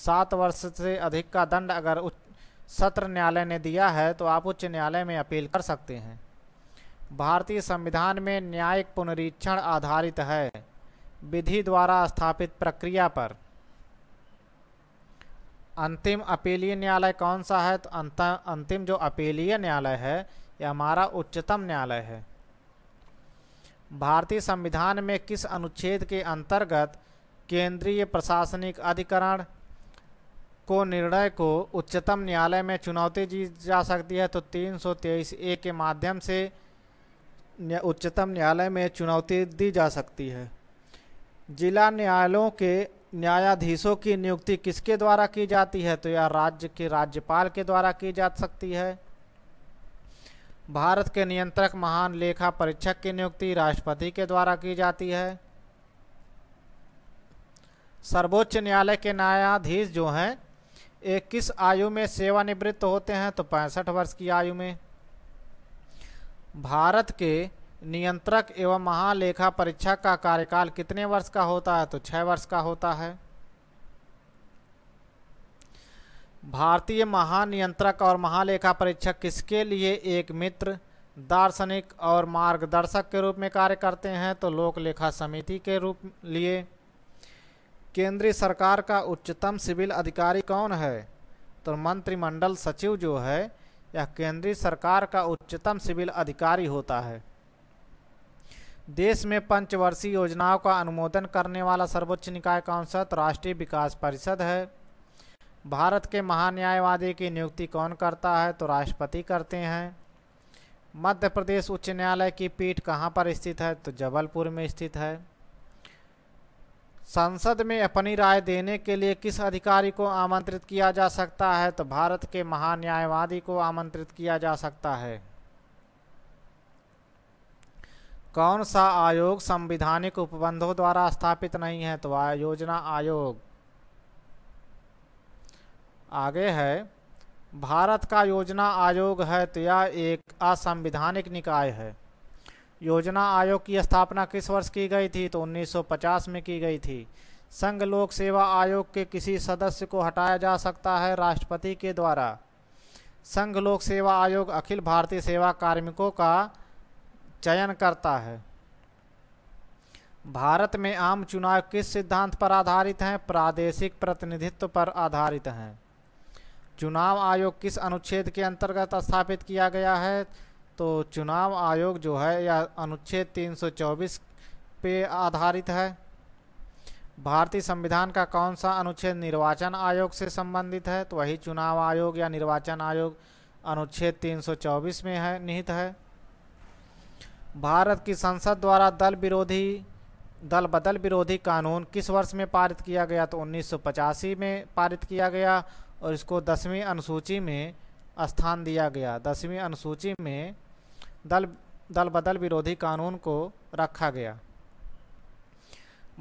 सात वर्ष से अधिक का दंड अगर उच्च सत्र न्यायालय ने दिया है तो आप उच्च न्यायालय में अपील कर सकते हैं भारतीय संविधान में न्यायिक पुनरीक्षण आधारित है विधि द्वारा स्थापित प्रक्रिया पर अंतिम अपीलीय न्यायालय कौन सा है तो अंतिम जो अपीलीय न्यायालय है यह हमारा उच्चतम न्यायालय है भारतीय संविधान में किस अनुच्छेद के अंतर्गत केंद्रीय प्रशासनिक अधिकरण को निर्णय को उच्चतम न्यायालय में चुनौती दी जा सकती है तो तीन ए के माध्यम से उच्चतम न्यायालय में चुनौती दी जा सकती है जिला न्यायालयों के न्यायाधीशों की नियुक्ति किसके द्वारा की जाती है तो यह राज्य के राज्यपाल के द्वारा की जा सकती है भारत के नियंत्रक महान लेखा परीक्षक की नियुक्ति राष्ट्रपति के द्वारा की जाती है सर्वोच्च न्यायालय के न्यायाधीश जो हैं किस आयु में सेवानिवृत्त होते हैं तो पैंसठ वर्ष की आयु में भारत के नियंत्रक एवं महालेखा परीक्षक का कार्यकाल कितने वर्ष का होता है तो छः वर्ष का होता है भारतीय महानियंत्रक और महालेखा परीक्षक किसके लिए एक मित्र दार्शनिक और मार्गदर्शक के रूप में कार्य करते हैं तो लोक लेखा समिति के रूप लिए केंद्रीय सरकार का उच्चतम सिविल अधिकारी कौन है तो मंत्रिमंडल सचिव जो है यह केंद्रीय सरकार का उच्चतम सिविल अधिकारी होता है देश में पंचवर्षीय योजनाओं का अनुमोदन करने वाला सर्वोच्च निकाय कौन सा तो राष्ट्रीय विकास परिषद है भारत के महान्यायवादी की नियुक्ति कौन करता है तो राष्ट्रपति करते हैं मध्य प्रदेश उच्च न्यायालय की पीठ कहाँ पर स्थित है तो जबलपुर में स्थित है संसद में अपनी राय देने के लिए किस अधिकारी को आमंत्रित किया जा सकता है तो भारत के महान्यायवादी को आमंत्रित किया जा सकता है कौन सा आयोग संविधानिक उपबंधों द्वारा स्थापित नहीं है तो आयोजना आयोग आगे है भारत का योजना आयोग है तो यह एक असंवैधानिक निकाय है योजना आयोग की स्थापना किस वर्ष की गई थी तो 1950 में की गई थी संघ लोक सेवा आयोग के किसी सदस्य को हटाया जा सकता है राष्ट्रपति के द्वारा संघ लोक सेवा आयोग अखिल भारतीय सेवा कार्मिकों का चयन करता है भारत में आम चुनाव किस सिद्धांत पर आधारित हैं प्रादेशिक प्रतिनिधित्व पर आधारित हैं चुनाव आयोग किस अनुच्छेद के अंतर्गत स्थापित किया गया है तो चुनाव आयोग जो है यह अनुच्छेद 324 पे आधारित है भारतीय संविधान का कौन सा अनुच्छेद निर्वाचन आयोग से संबंधित है तो वही चुनाव आयोग या निर्वाचन आयोग अनुच्छेद 324 में है निहित है भारत की संसद द्वारा दल विरोधी दल बदल विरोधी कानून किस वर्ष में पारित किया गया तो उन्नीस में पारित किया गया और इसको दसवीं अनुसूची में स्थान दिया गया दसवीं अनुसूची में दल दल बदल विरोधी कानून को रखा गया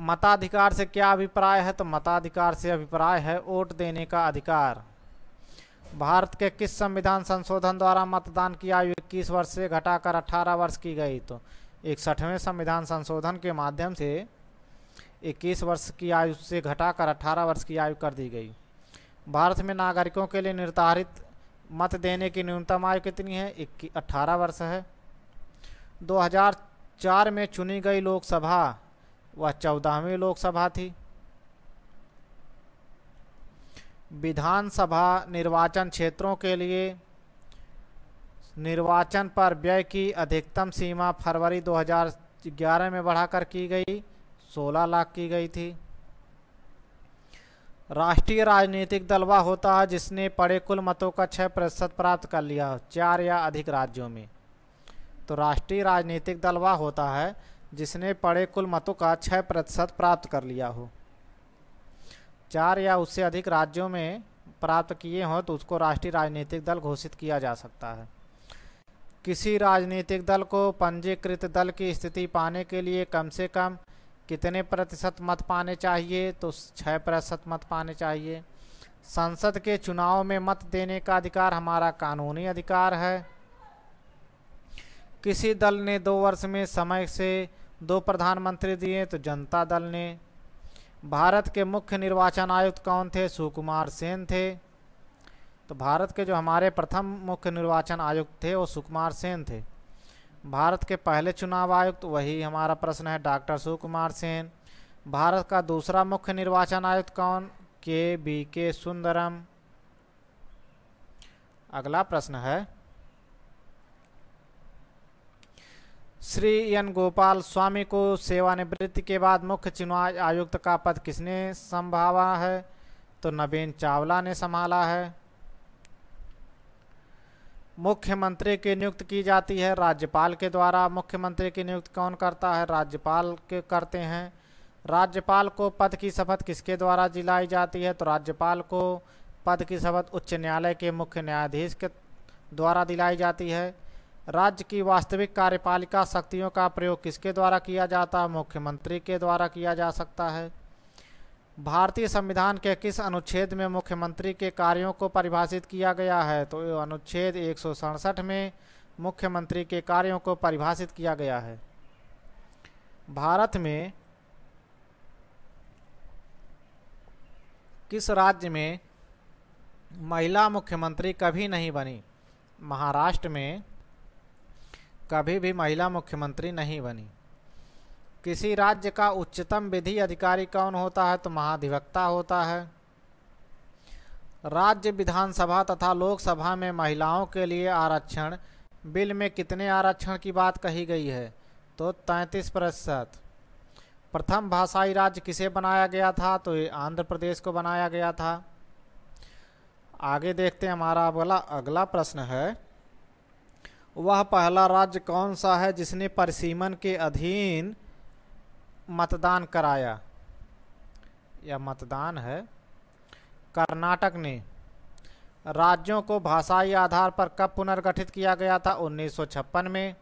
मताधिकार से क्या अभिप्राय है तो मताधिकार से अभिप्राय है वोट देने का अधिकार भारत के किस संविधान संशोधन द्वारा मतदान की आयु इक्कीस वर्ष से घटाकर अठारह वर्ष की गई तो इकसठवें संविधान संशोधन के माध्यम से इक्कीस वर्ष की आयु से घटाकर अठारह वर्ष की आयु कर दी गई भारत में नागरिकों के लिए निर्धारित मत देने की न्यूनतम आयु कितनी है अट्ठारह वर्ष है 2004 में चुनी गई लोकसभा वह चौदहवीं लोकसभा थी विधानसभा निर्वाचन क्षेत्रों के लिए निर्वाचन पर व्यय की अधिकतम सीमा फरवरी 2011 में बढ़ाकर की गई 16 लाख की गई थी राष्ट्रीय राजनीतिक दल वह होता है जिसने पड़े कुल मतों का 6 प्रतिशत प्राप्त कर लिया चार या अधिक राज्यों में तो राष्ट्रीय राजनीतिक दल वह होता है जिसने पड़े कुल मतों का छः प्रतिशत प्राप्त कर लिया हो चार या उससे अधिक राज्यों में प्राप्त किए हों तो उसको राष्ट्रीय राजनीतिक दल घोषित किया जा सकता है किसी राजनीतिक दल को पंजीकृत दल की स्थिति पाने के लिए कम से कम कितने प्रतिशत मत पाने चाहिए तो छः प्रतिशत मत पाने चाहिए संसद के चुनाव में मत देने का अधिकार हमारा कानूनी अधिकार है किसी दल ने दो वर्ष में समय से दो प्रधानमंत्री दिए तो जनता दल ने भारत के मुख्य निर्वाचन आयुक्त कौन थे सुकुमार सेन थे तो भारत के जो हमारे प्रथम मुख्य निर्वाचन आयुक्त थे वो सुकुमार सेन थे भारत के पहले चुनाव आयुक्त वही हमारा प्रश्न है डॉक्टर सुकुमार सेन भारत का दूसरा मुख्य निर्वाचन आयुक्त कौन के बी के सुंदरम अगला प्रश्न है श्री एन गोपाल स्वामी को सेवानिवृत्ति के बाद मुख्य चुनाव आयुक्त का पद किसने संभाला है तो नवीन चावला ने संभाला है मुख्यमंत्री की नियुक्त की जाती है राज्यपाल के द्वारा मुख्यमंत्री की नियुक्त कौन करता है राज्यपाल के करते हैं राज्यपाल को पद की शपथ किसके द्वारा दिलाई जाती है तो राज्यपाल को पद की शपथ उच्च न्यायालय के मुख्य न्यायाधीश के द्वारा दिलाई जाती है राज्य की वास्तविक कार्यपालिका शक्तियों का प्रयोग किसके द्वारा किया जाता है मुख्यमंत्री के द्वारा किया जा सकता है भारतीय संविधान के किस अनुच्छेद में मुख्यमंत्री के कार्यों को परिभाषित किया गया है तो अनुच्छेद एक में मुख्यमंत्री के कार्यों को परिभाषित किया गया है भारत में किस राज्य में महिला मुख्यमंत्री कभी नहीं बनी महाराष्ट्र में कभी भी महिला मुख्यमंत्री नहीं बनी किसी राज्य का उच्चतम विधि अधिकारी कौन होता है तो महाधिवक्ता होता है राज्य विधानसभा तथा लोकसभा में महिलाओं के लिए आरक्षण बिल में कितने आरक्षण की बात कही गई है तो तैंतीस प्रतिशत प्रथम भाषाई राज्य किसे बनाया गया था तो ये आंध्र प्रदेश को बनाया गया था आगे देखते हैं हमारा अगला अगला प्रश्न है वह पहला राज्य कौन सा है जिसने परिसीमन के अधीन मतदान कराया या मतदान है कर्नाटक ने राज्यों को भाषाई आधार पर कब पुनर्गठित किया गया था 1956 में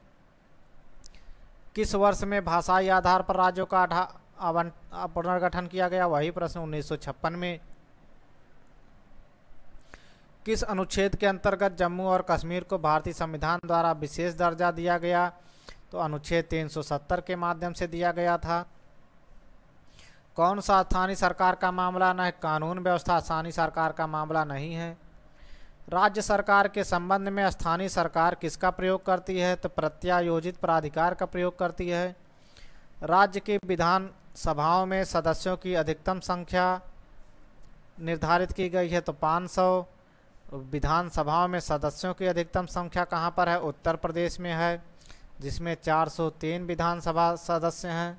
किस वर्ष में भाषाई आधार पर राज्यों का पुनर्गठन किया गया वही प्रश्न 1956 में किस अनुच्छेद के अंतर्गत जम्मू और कश्मीर को भारतीय संविधान द्वारा विशेष दर्जा दिया गया तो अनुच्छेद 370 के माध्यम से दिया गया था कौन सा स्थानीय सरकार का मामला न कानून व्यवस्था स्थानीय सरकार का मामला नहीं है राज्य सरकार के संबंध में स्थानीय सरकार किसका प्रयोग करती है तो प्रत्यायोजित प्राधिकार का प्रयोग करती है राज्य की विधान सभाओं में सदस्यों की अधिकतम संख्या निर्धारित की गई है तो विधानसभाओं में सदस्यों की अधिकतम संख्या कहाँ पर है उत्तर प्रदेश में है जिसमें 403 विधानसभा सदस्य हैं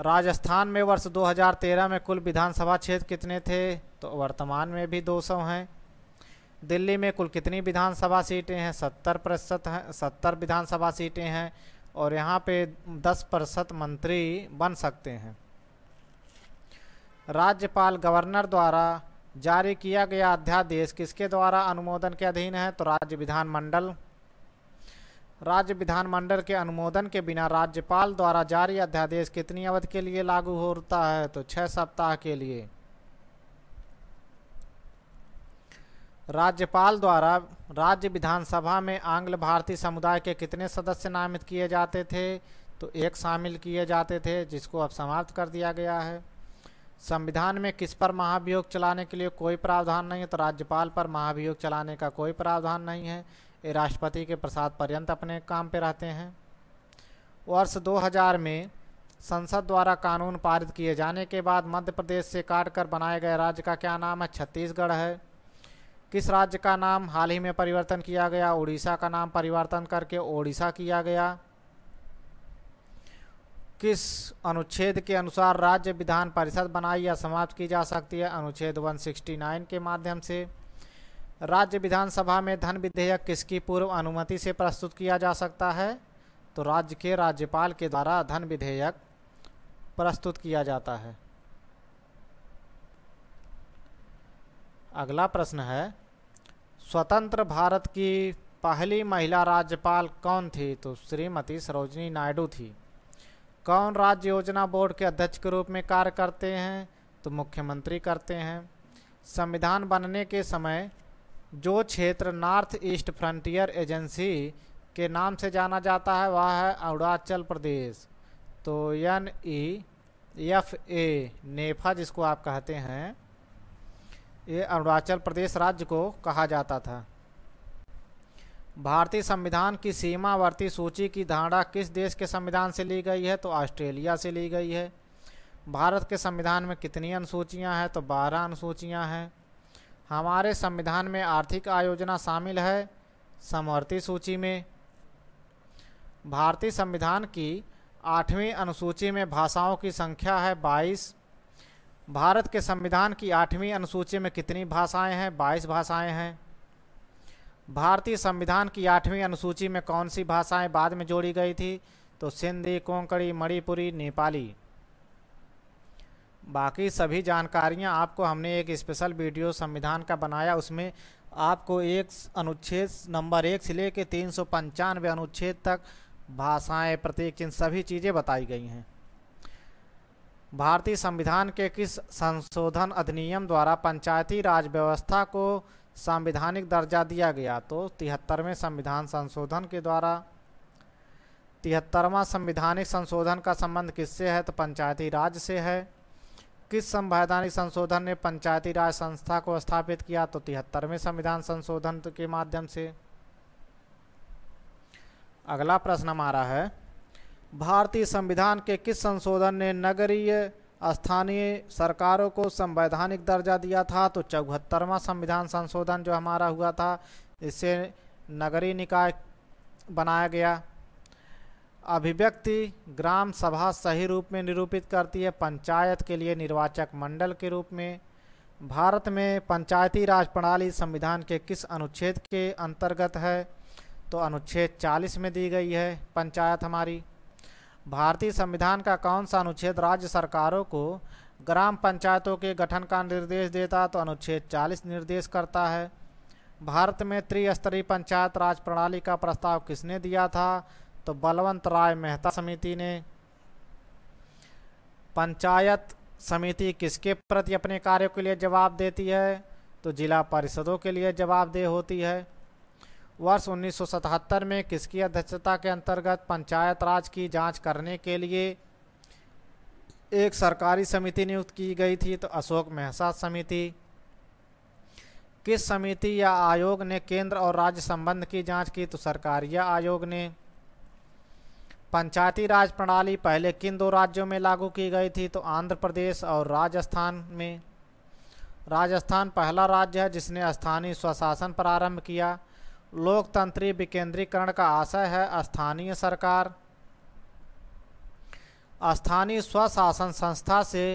राजस्थान में वर्ष 2013 में कुल विधानसभा क्षेत्र कितने थे तो वर्तमान में भी 200 हैं दिल्ली में कुल कितनी विधानसभा सीटें हैं सत्तर प्रतिशत हैं सत्तर विधानसभा सीटें हैं और यहाँ पे दस प्रतिशत मंत्री बन सकते हैं राज्यपाल गवर्नर द्वारा जारी किया गया अध्यादेश किसके द्वारा अनुमोदन के अधीन है तो राज्य विधानमंडल राज्य विधानमंडल के अनुमोदन के बिना राज्यपाल द्वारा जारी अध्यादेश कितनी अवधि के लिए लागू होता है तो छः सप्ताह के लिए राज्यपाल द्वारा राज्य विधानसभा में आंग्ल भारतीय समुदाय के कितने सदस्य नामित किए जाते थे तो एक शामिल किए जाते थे जिसको अब समाप्त कर दिया गया है संविधान में किस पर महाभियोग चलाने के लिए कोई प्रावधान नहीं है तो राज्यपाल पर महाभियोग चलाने का कोई प्रावधान नहीं है ये राष्ट्रपति के प्रसाद पर्यंत अपने काम पे रहते हैं वर्ष 2000 में संसद द्वारा कानून पारित किए जाने के बाद मध्य प्रदेश से काट कर बनाए गए राज्य का क्या नाम है छत्तीसगढ़ है किस राज्य का नाम हाल ही में परिवर्तन किया गया उड़ीसा का नाम परिवर्तन करके ओडिशा किया गया किस अनुच्छेद के अनुसार राज्य विधान परिषद बनाई या समाप्त की जा सकती है अनुच्छेद 169 के माध्यम से राज्य विधानसभा में धन विधेयक किसकी पूर्व अनुमति से प्रस्तुत किया जा सकता है तो राज्य के राज्यपाल के द्वारा धन विधेयक प्रस्तुत किया जाता है अगला प्रश्न है स्वतंत्र भारत की पहली महिला राज्यपाल कौन थी तो श्रीमती सरोजनी नायडू थी कौन राज्य योजना बोर्ड के अध्यक्ष के रूप में कार्य करते हैं तो मुख्यमंत्री करते हैं संविधान बनने के समय जो क्षेत्र नॉर्थ ईस्ट फ्रंटियर एजेंसी के नाम से जाना जाता है वह है अरुणाचल प्रदेश तो एन ई एफ ए नेफा जिसको आप कहते हैं ये अरुणाचल प्रदेश राज्य को कहा जाता था भारतीय संविधान की सीमावर्ती सूची की धारणा किस देश के संविधान से ली गई है तो ऑस्ट्रेलिया से ली गई है भारत के संविधान में कितनी अनुसूचियाँ हैं तो बारह अनुसूचियाँ हैं हमारे संविधान में आर्थिक आयोजना शामिल है समवर्ती सूची में भारतीय संविधान की आठवीं अनुसूची में भाषाओं की संख्या है बाईस भारत के संविधान की आठवीं अनुसूची में कितनी भाषाएं हैं बाईस भाषाएं हैं भारतीय संविधान की आठवीं अनुसूची में कौन सी भाषाएं बाद में जोड़ी गई थी तो सिंधी कोंकणी मणिपुरी नेपाली बाकी सभी जानकारियां आपको हमने एक स्पेशल वीडियो संविधान का बनाया उसमें आपको एक अनुच्छेद नंबर एक से लेकर तीन सौ पंचानवे अनुच्छेद तक भाषाएं प्रत्येक चिन्ह सभी चीज़ें बताई गई हैं भारतीय संविधान के किस संशोधन अधिनियम द्वारा पंचायती राज व्यवस्था को संवैधानिक दर्जा दिया गया तो तिहत्तरवें संविधान संशोधन के द्वारा तिहत्तरवा संविधानिक संशोधन का संबंध किससे है तो पंचायती राज से है किस संवैधानिक संशोधन ने पंचायती राज संस्था को स्थापित किया तो तिहत्तरवें संविधान संशोधन के माध्यम से अगला प्रश्न हमारा है भारतीय संविधान के किस संशोधन ने नगरीय स्थानीय सरकारों को संवैधानिक दर्जा दिया था तो चौहत्तरवा संविधान संशोधन जो हमारा हुआ था इससे नगरीय निकाय बनाया गया अभिव्यक्ति ग्राम सभा सही रूप में निरूपित करती है पंचायत के लिए निर्वाचक मंडल के रूप में भारत में पंचायती राज प्रणाली संविधान के किस अनुच्छेद के अंतर्गत है तो अनुच्छेद 40 में दी गई है पंचायत हमारी भारतीय संविधान का कौन सा अनुच्छेद राज्य सरकारों को ग्राम पंचायतों के गठन का निर्देश देता तो अनुच्छेद 40 निर्देश करता है भारत में त्रिस्तरीय पंचायत राज प्रणाली का प्रस्ताव किसने दिया था तो बलवंत राय मेहता समिति ने पंचायत समिति किसके प्रति अपने कार्यों के लिए जवाब देती है तो जिला परिषदों के लिए जवाबदेह होती है वर्ष 1977 में किसकी अध्यक्षता के अंतर्गत पंचायत राज की जांच करने के लिए एक सरकारी समिति नियुक्त की गई थी तो अशोक मेहसा समिति किस समिति या आयोग ने केंद्र और राज्य संबंध की जांच की तो सरकारिया आयोग ने पंचायती राज प्रणाली पहले किन दो राज्यों में लागू की गई थी तो आंध्र प्रदेश और राजस्थान में राजस्थान पहला राज्य है जिसने स्थानीय स्वशासन प्रारंभ किया लोकतंत्री विकेंद्रीकरण का आशय है स्थानीय सरकार स्थानीय स्वशासन संस्था से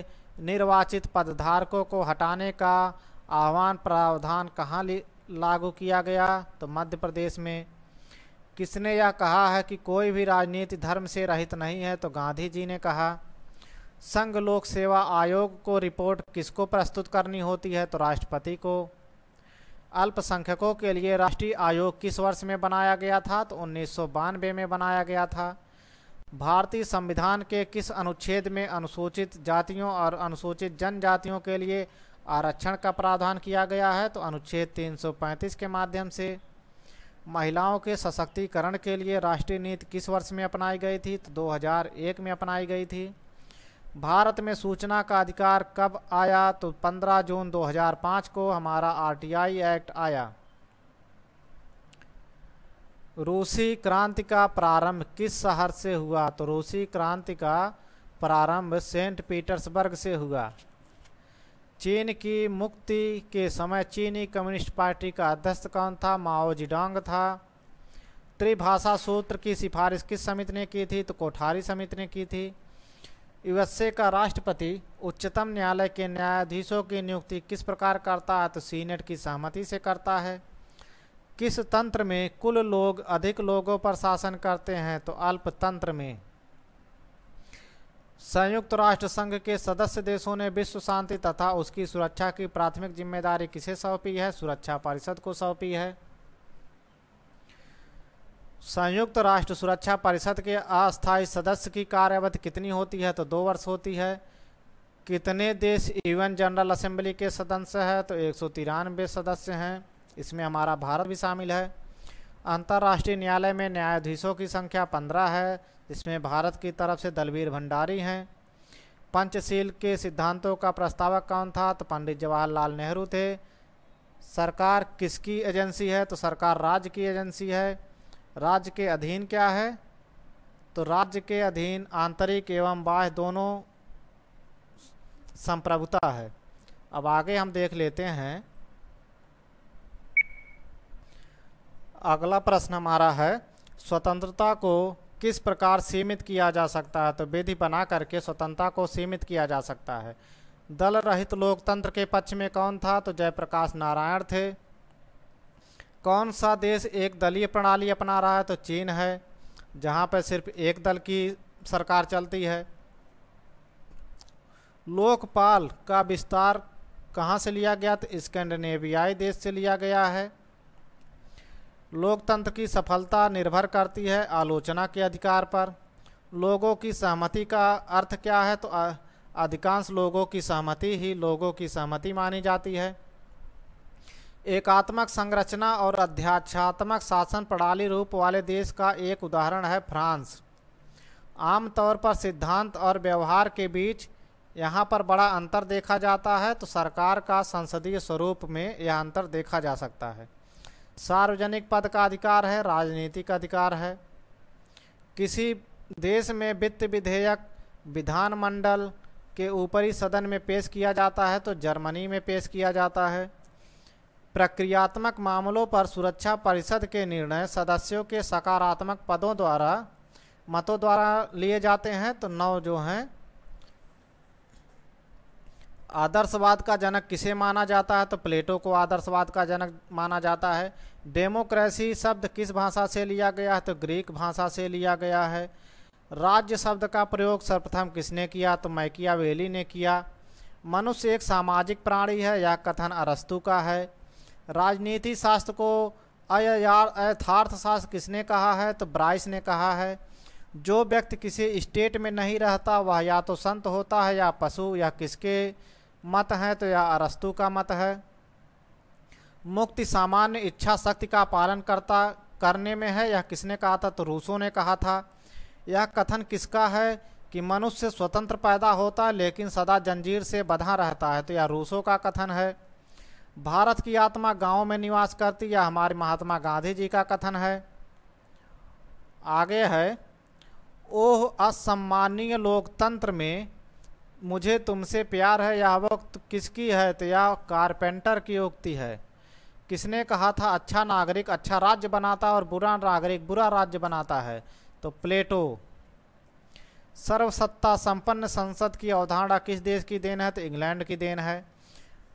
निर्वाचित पदधारकों को हटाने का आह्वान प्रावधान कहाँ लागू किया गया तो मध्य प्रदेश में किसने यह कहा है कि कोई भी राजनीति धर्म से रहित नहीं है तो गांधी जी ने कहा संघ लोक सेवा आयोग को रिपोर्ट किसको प्रस्तुत करनी होती है तो राष्ट्रपति को अल्पसंख्यकों के लिए राष्ट्रीय आयोग किस वर्ष में बनाया गया था तो उन्नीस में बनाया गया था भारतीय संविधान के किस अनुच्छेद में अनुसूचित जातियों और अनुसूचित जनजातियों के लिए आरक्षण का प्रावधान किया गया है तो अनुच्छेद 335 के माध्यम से महिलाओं के सशक्तिकरण के लिए राष्ट्रीय नीति किस वर्ष में अपनाई गई थी तो 2001 में अपनाई गई थी भारत में सूचना का अधिकार कब आया तो 15 जून 2005 को हमारा आरटीआई एक्ट आया रूसी क्रांति का प्रारंभ किस शहर से हुआ तो रूसी क्रांति का प्रारंभ सेंट पीटर्सबर्ग से हुआ चीन की मुक्ति के समय चीनी कम्युनिस्ट पार्टी का अध्यक्ष कौन था माओ जिडांग था त्रिभाषा सूत्र की सिफारिश किस समिति ने की थी तो कोठारी समिति ने की थी यूएसए का राष्ट्रपति उच्चतम न्यायालय के न्यायाधीशों की नियुक्ति किस प्रकार करता है तो सीनेट की सहमति से करता है किस तंत्र में कुल लोग अधिक लोगों पर शासन करते हैं तो अल्पतंत्र में संयुक्त राष्ट्र संघ के सदस्य देशों ने विश्व शांति तथा उसकी सुरक्षा की प्राथमिक जिम्मेदारी किसे सौंपी है सुरक्षा परिषद को सौंपी है संयुक्त राष्ट्र सुरक्षा परिषद के अस्थायी सदस्य की कार्यावधि कितनी होती है तो दो वर्ष होती है कितने देश यूएन जनरल असेंबली के सदस्य है तो एक सदस्य हैं इसमें हमारा भारत भी शामिल है अंतर्राष्ट्रीय न्यायालय में न्यायाधीशों की संख्या पंद्रह है जिसमें भारत की तरफ से दलवीर भंडारी हैं पंचशील के सिद्धांतों का प्रस्तावक कौन था तो पंडित जवाहरलाल नेहरू थे सरकार किसकी एजेंसी है तो सरकार राज्य की एजेंसी है राज्य के अधीन क्या है तो राज्य के अधीन आंतरिक एवं बाह्य दोनों संप्रभुता है अब आगे हम देख लेते हैं अगला प्रश्न हमारा है स्वतंत्रता को किस प्रकार सीमित किया जा सकता है तो विधि बना करके स्वतंत्रता को सीमित किया जा सकता है दल रहित लोकतंत्र के पक्ष में कौन था तो जयप्रकाश नारायण थे कौन सा देश एक दलीय प्रणाली अपना रहा है तो चीन है जहाँ पर सिर्फ एक दल की सरकार चलती है लोकपाल का विस्तार कहाँ से लिया गया तो स्कैंडिनेवियाई देश से लिया गया है लोकतंत्र की सफलता निर्भर करती है आलोचना के अधिकार पर लोगों की सहमति का अर्थ क्या है तो अधिकांश लोगों की सहमति ही लोगों की सहमति मानी जाती है एकात्मक संरचना और अध्यक्षात्मक शासन प्रणाली रूप वाले देश का एक उदाहरण है फ्रांस आमतौर पर सिद्धांत और व्यवहार के बीच यहाँ पर बड़ा अंतर देखा जाता है तो सरकार का संसदीय स्वरूप में यह अंतर देखा जा सकता है सार्वजनिक पद का अधिकार है राजनीतिक अधिकार है किसी देश में वित्त विधेयक विधानमंडल के ऊपरी सदन में पेश किया जाता है तो जर्मनी में पेश किया जाता है प्रक्रियात्मक मामलों पर सुरक्षा परिषद के निर्णय सदस्यों के सकारात्मक पदों द्वारा मतों द्वारा लिए जाते हैं तो नौ जो हैं आदर्शवाद का जनक किसे माना जाता है तो प्लेटो को आदर्शवाद का जनक माना जाता है डेमोक्रेसी शब्द किस भाषा से लिया गया है तो ग्रीक भाषा से लिया गया है राज्य शब्द का प्रयोग सर्वप्रथम किसने किया तो मैकियावेली ने किया मनुष्य एक सामाजिक प्राणी है यह कथन अरस्तु का है राजनीति शास्त्र को यथार्थ शास्त्र किसने कहा है तो ब्राइस ने कहा है जो व्यक्ति किसी स्टेट में नहीं रहता वह या तो संत होता है या पशु यह किसके मत है तो या अरस्तु का मत है मुक्ति सामान्य इच्छा शक्ति का पालन करता करने में है यह किसने कहा था तो रूसों ने कहा था यह कथन किसका है कि मनुष्य स्वतंत्र पैदा होता लेकिन सदा जंजीर से बधा रहता है तो यह रूसों का कथन है भारत की आत्मा गांव में निवास करती यह हमारे महात्मा गांधी जी का कथन है आगे है ओह असम्मानीय लोकतंत्र में मुझे तुमसे प्यार है यह वक्त किसकी है तो यह कारपेंटर की उक्ति है किसने कहा था अच्छा नागरिक अच्छा राज्य बनाता और बुरा नागरिक बुरा राज्य बनाता है तो प्लेटो सर्वसत्ता संपन्न संसद की अवधारणा किस देश की देन है तो इंग्लैंड की देन है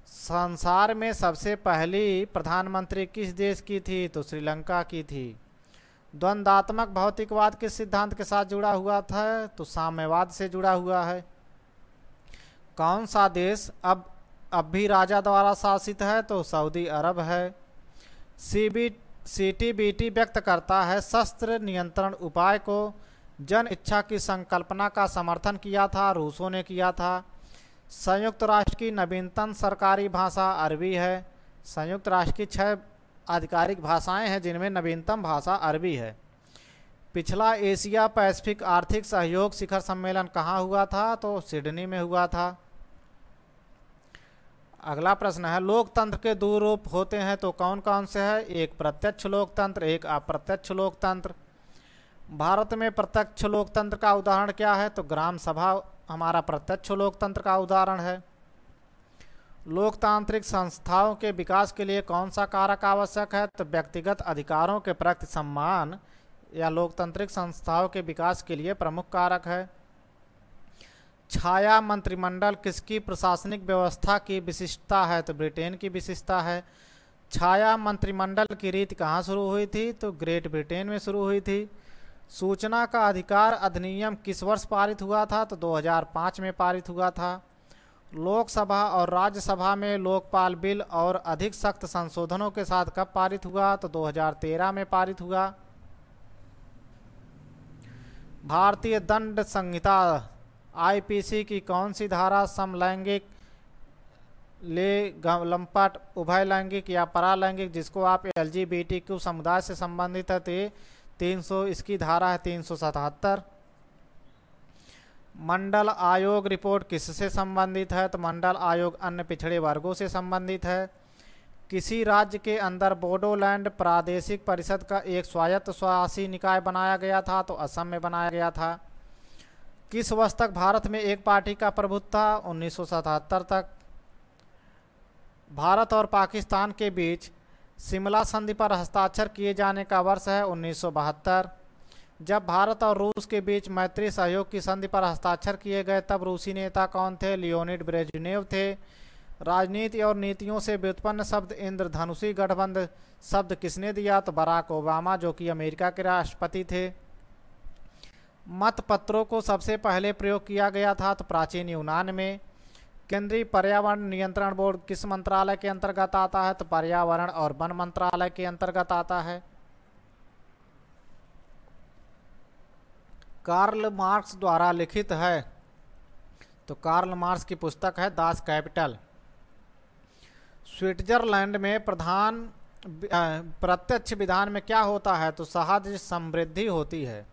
संसार में सबसे पहली प्रधानमंत्री किस देश की थी तो श्रीलंका की थी द्वंद्वात्मक भौतिकवाद किस सिद्धांत के साथ जुड़ा हुआ था तो साम्यवाद से जुड़ा हुआ है कौन सा देश अब अब भी राजा द्वारा शासित है तो सऊदी अरब है C B C T B T व्यक्त करता है शस्त्र नियंत्रण उपाय को जन इच्छा की संकल्पना का समर्थन किया था रूसों ने किया था संयुक्त राष्ट्र की नवीनतम सरकारी भाषा अरबी है संयुक्त राष्ट्र की छः आधिकारिक भाषाएं हैं जिनमें नवीनतम भाषा अरबी है पिछला एशिया पैसिफिक आर्थिक सहयोग शिखर सम्मेलन कहाँ हुआ था तो सिडनी में हुआ था अगला प्रश्न है लोकतंत्र के दो रूप होते हैं तो कौन कौन से है एक प्रत्यक्ष लोकतंत्र एक अप्रत्यक्ष लोकतंत्र भारत में प्रत्यक्ष लोकतंत्र का उदाहरण क्या है तो ग्राम सभा हमारा प्रत्यक्ष लोकतंत्र का उदाहरण है लोकतांत्रिक संस्थाओं के विकास के लिए कौन सा कारक आवश्यक है तो व्यक्तिगत अधिकारों के प्रति सम्मान या लोकतांत्रिक संस्थाओं के विकास के लिए प्रमुख कारक है छाया मंत्रिमंडल किसकी प्रशासनिक व्यवस्था की विशिष्टता है तो ब्रिटेन की विशिष्टता है छाया मंत्रिमंडल की रीत कहाँ शुरू हुई थी तो ग्रेट ब्रिटेन में शुरू हुई थी सूचना का अधिकार अधिनियम किस वर्ष पारित हुआ था तो 2005 में पारित हुआ था लोकसभा और राज्यसभा में लोकपाल बिल और अधिक सख्त संशोधनों के साथ कब पारित हुआ तो 2013 में पारित हुआ भारतीय दंड संहिता आईपीसी की कौन सी धारा समलैंगिक ले लंपट उभयलैंगिक या परालैंगिक जिसको आप एल समुदाय से संबंधित है 300 इसकी धारा है तीन मंडल आयोग रिपोर्ट किससे संबंधित है तो मंडल आयोग अन्य पिछड़े वर्गों से संबंधित है किसी राज्य के अंदर बोडोलैंड प्रादेशिक परिषद का एक स्वायत्त स्वासी निकाय बनाया गया था तो असम में बनाया गया था किस वर्ष तक भारत में एक पार्टी का प्रभुत्व था उन्नीस तक भारत और पाकिस्तान के बीच शिमला संधि पर हस्ताक्षर किए जाने का वर्ष है उन्नीस जब भारत और रूस के बीच मैत्री सहयोग की संधि पर हस्ताक्षर किए गए तब रूसी नेता कौन थे लियोनिड ब्रेजनेव थे राजनीति और नीतियों से व्युत्पन्न शब्द इंद्रधनुषी गठबंध शब्द किसने दिया तो बराक ओबामा जो कि अमेरिका के राष्ट्रपति थे मत पत्रों को सबसे पहले प्रयोग किया गया था तो प्राचीन यूनान में केंद्रीय पर्यावरण नियंत्रण बोर्ड किस मंत्रालय के अंतर्गत आता है तो पर्यावरण और वन मंत्रालय के अंतर्गत आता है कार्ल मार्क्स द्वारा लिखित है तो कार्ल मार्क्स की पुस्तक है दास कैपिटल स्विट्जरलैंड में प्रधान प्रत्यक्ष विधान में क्या होता है तो सहज समृद्धि होती है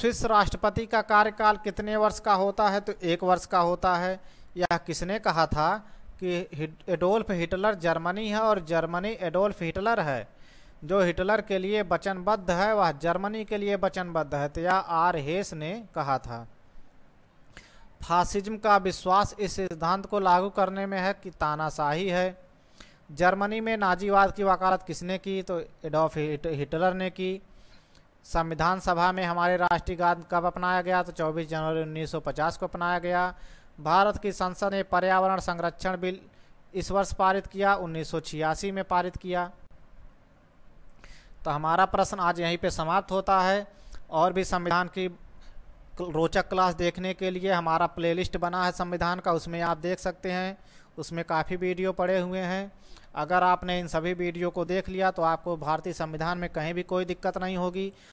स्विस राष्ट्रपति का कार्यकाल कितने वर्ष का होता है तो एक वर्ष का होता है यह किसने कहा था कि एडोल्फ हिटलर जर्मनी है और जर्मनी एडोल्फ हिटलर है जो हिटलर के लिए वचनबद्ध है वह जर्मनी के लिए वचनबद्ध है तो यह आर हेस ने कहा था फासिज्म का विश्वास इस सिद्धांत को लागू करने में है कि तानाशाही है जर्मनी में नाजीवाद की वकालत किसने की तो एडोल्फ हिटलर ने की संविधान सभा में हमारे राष्ट्रीय गान कब अपनाया गया तो 24 जनवरी 1950 को अपनाया गया भारत की संसद ने पर्यावरण संरक्षण बिल इस वर्ष पारित किया उन्नीस में पारित किया तो हमारा प्रश्न आज यहीं पे समाप्त होता है और भी संविधान की रोचक क्लास देखने के लिए हमारा प्लेलिस्ट बना है संविधान का उसमें आप देख सकते हैं उसमें काफ़ी वीडियो पड़े हुए हैं अगर आपने इन सभी वीडियो को देख लिया तो आपको भारतीय संविधान में कहीं भी कोई दिक्कत नहीं होगी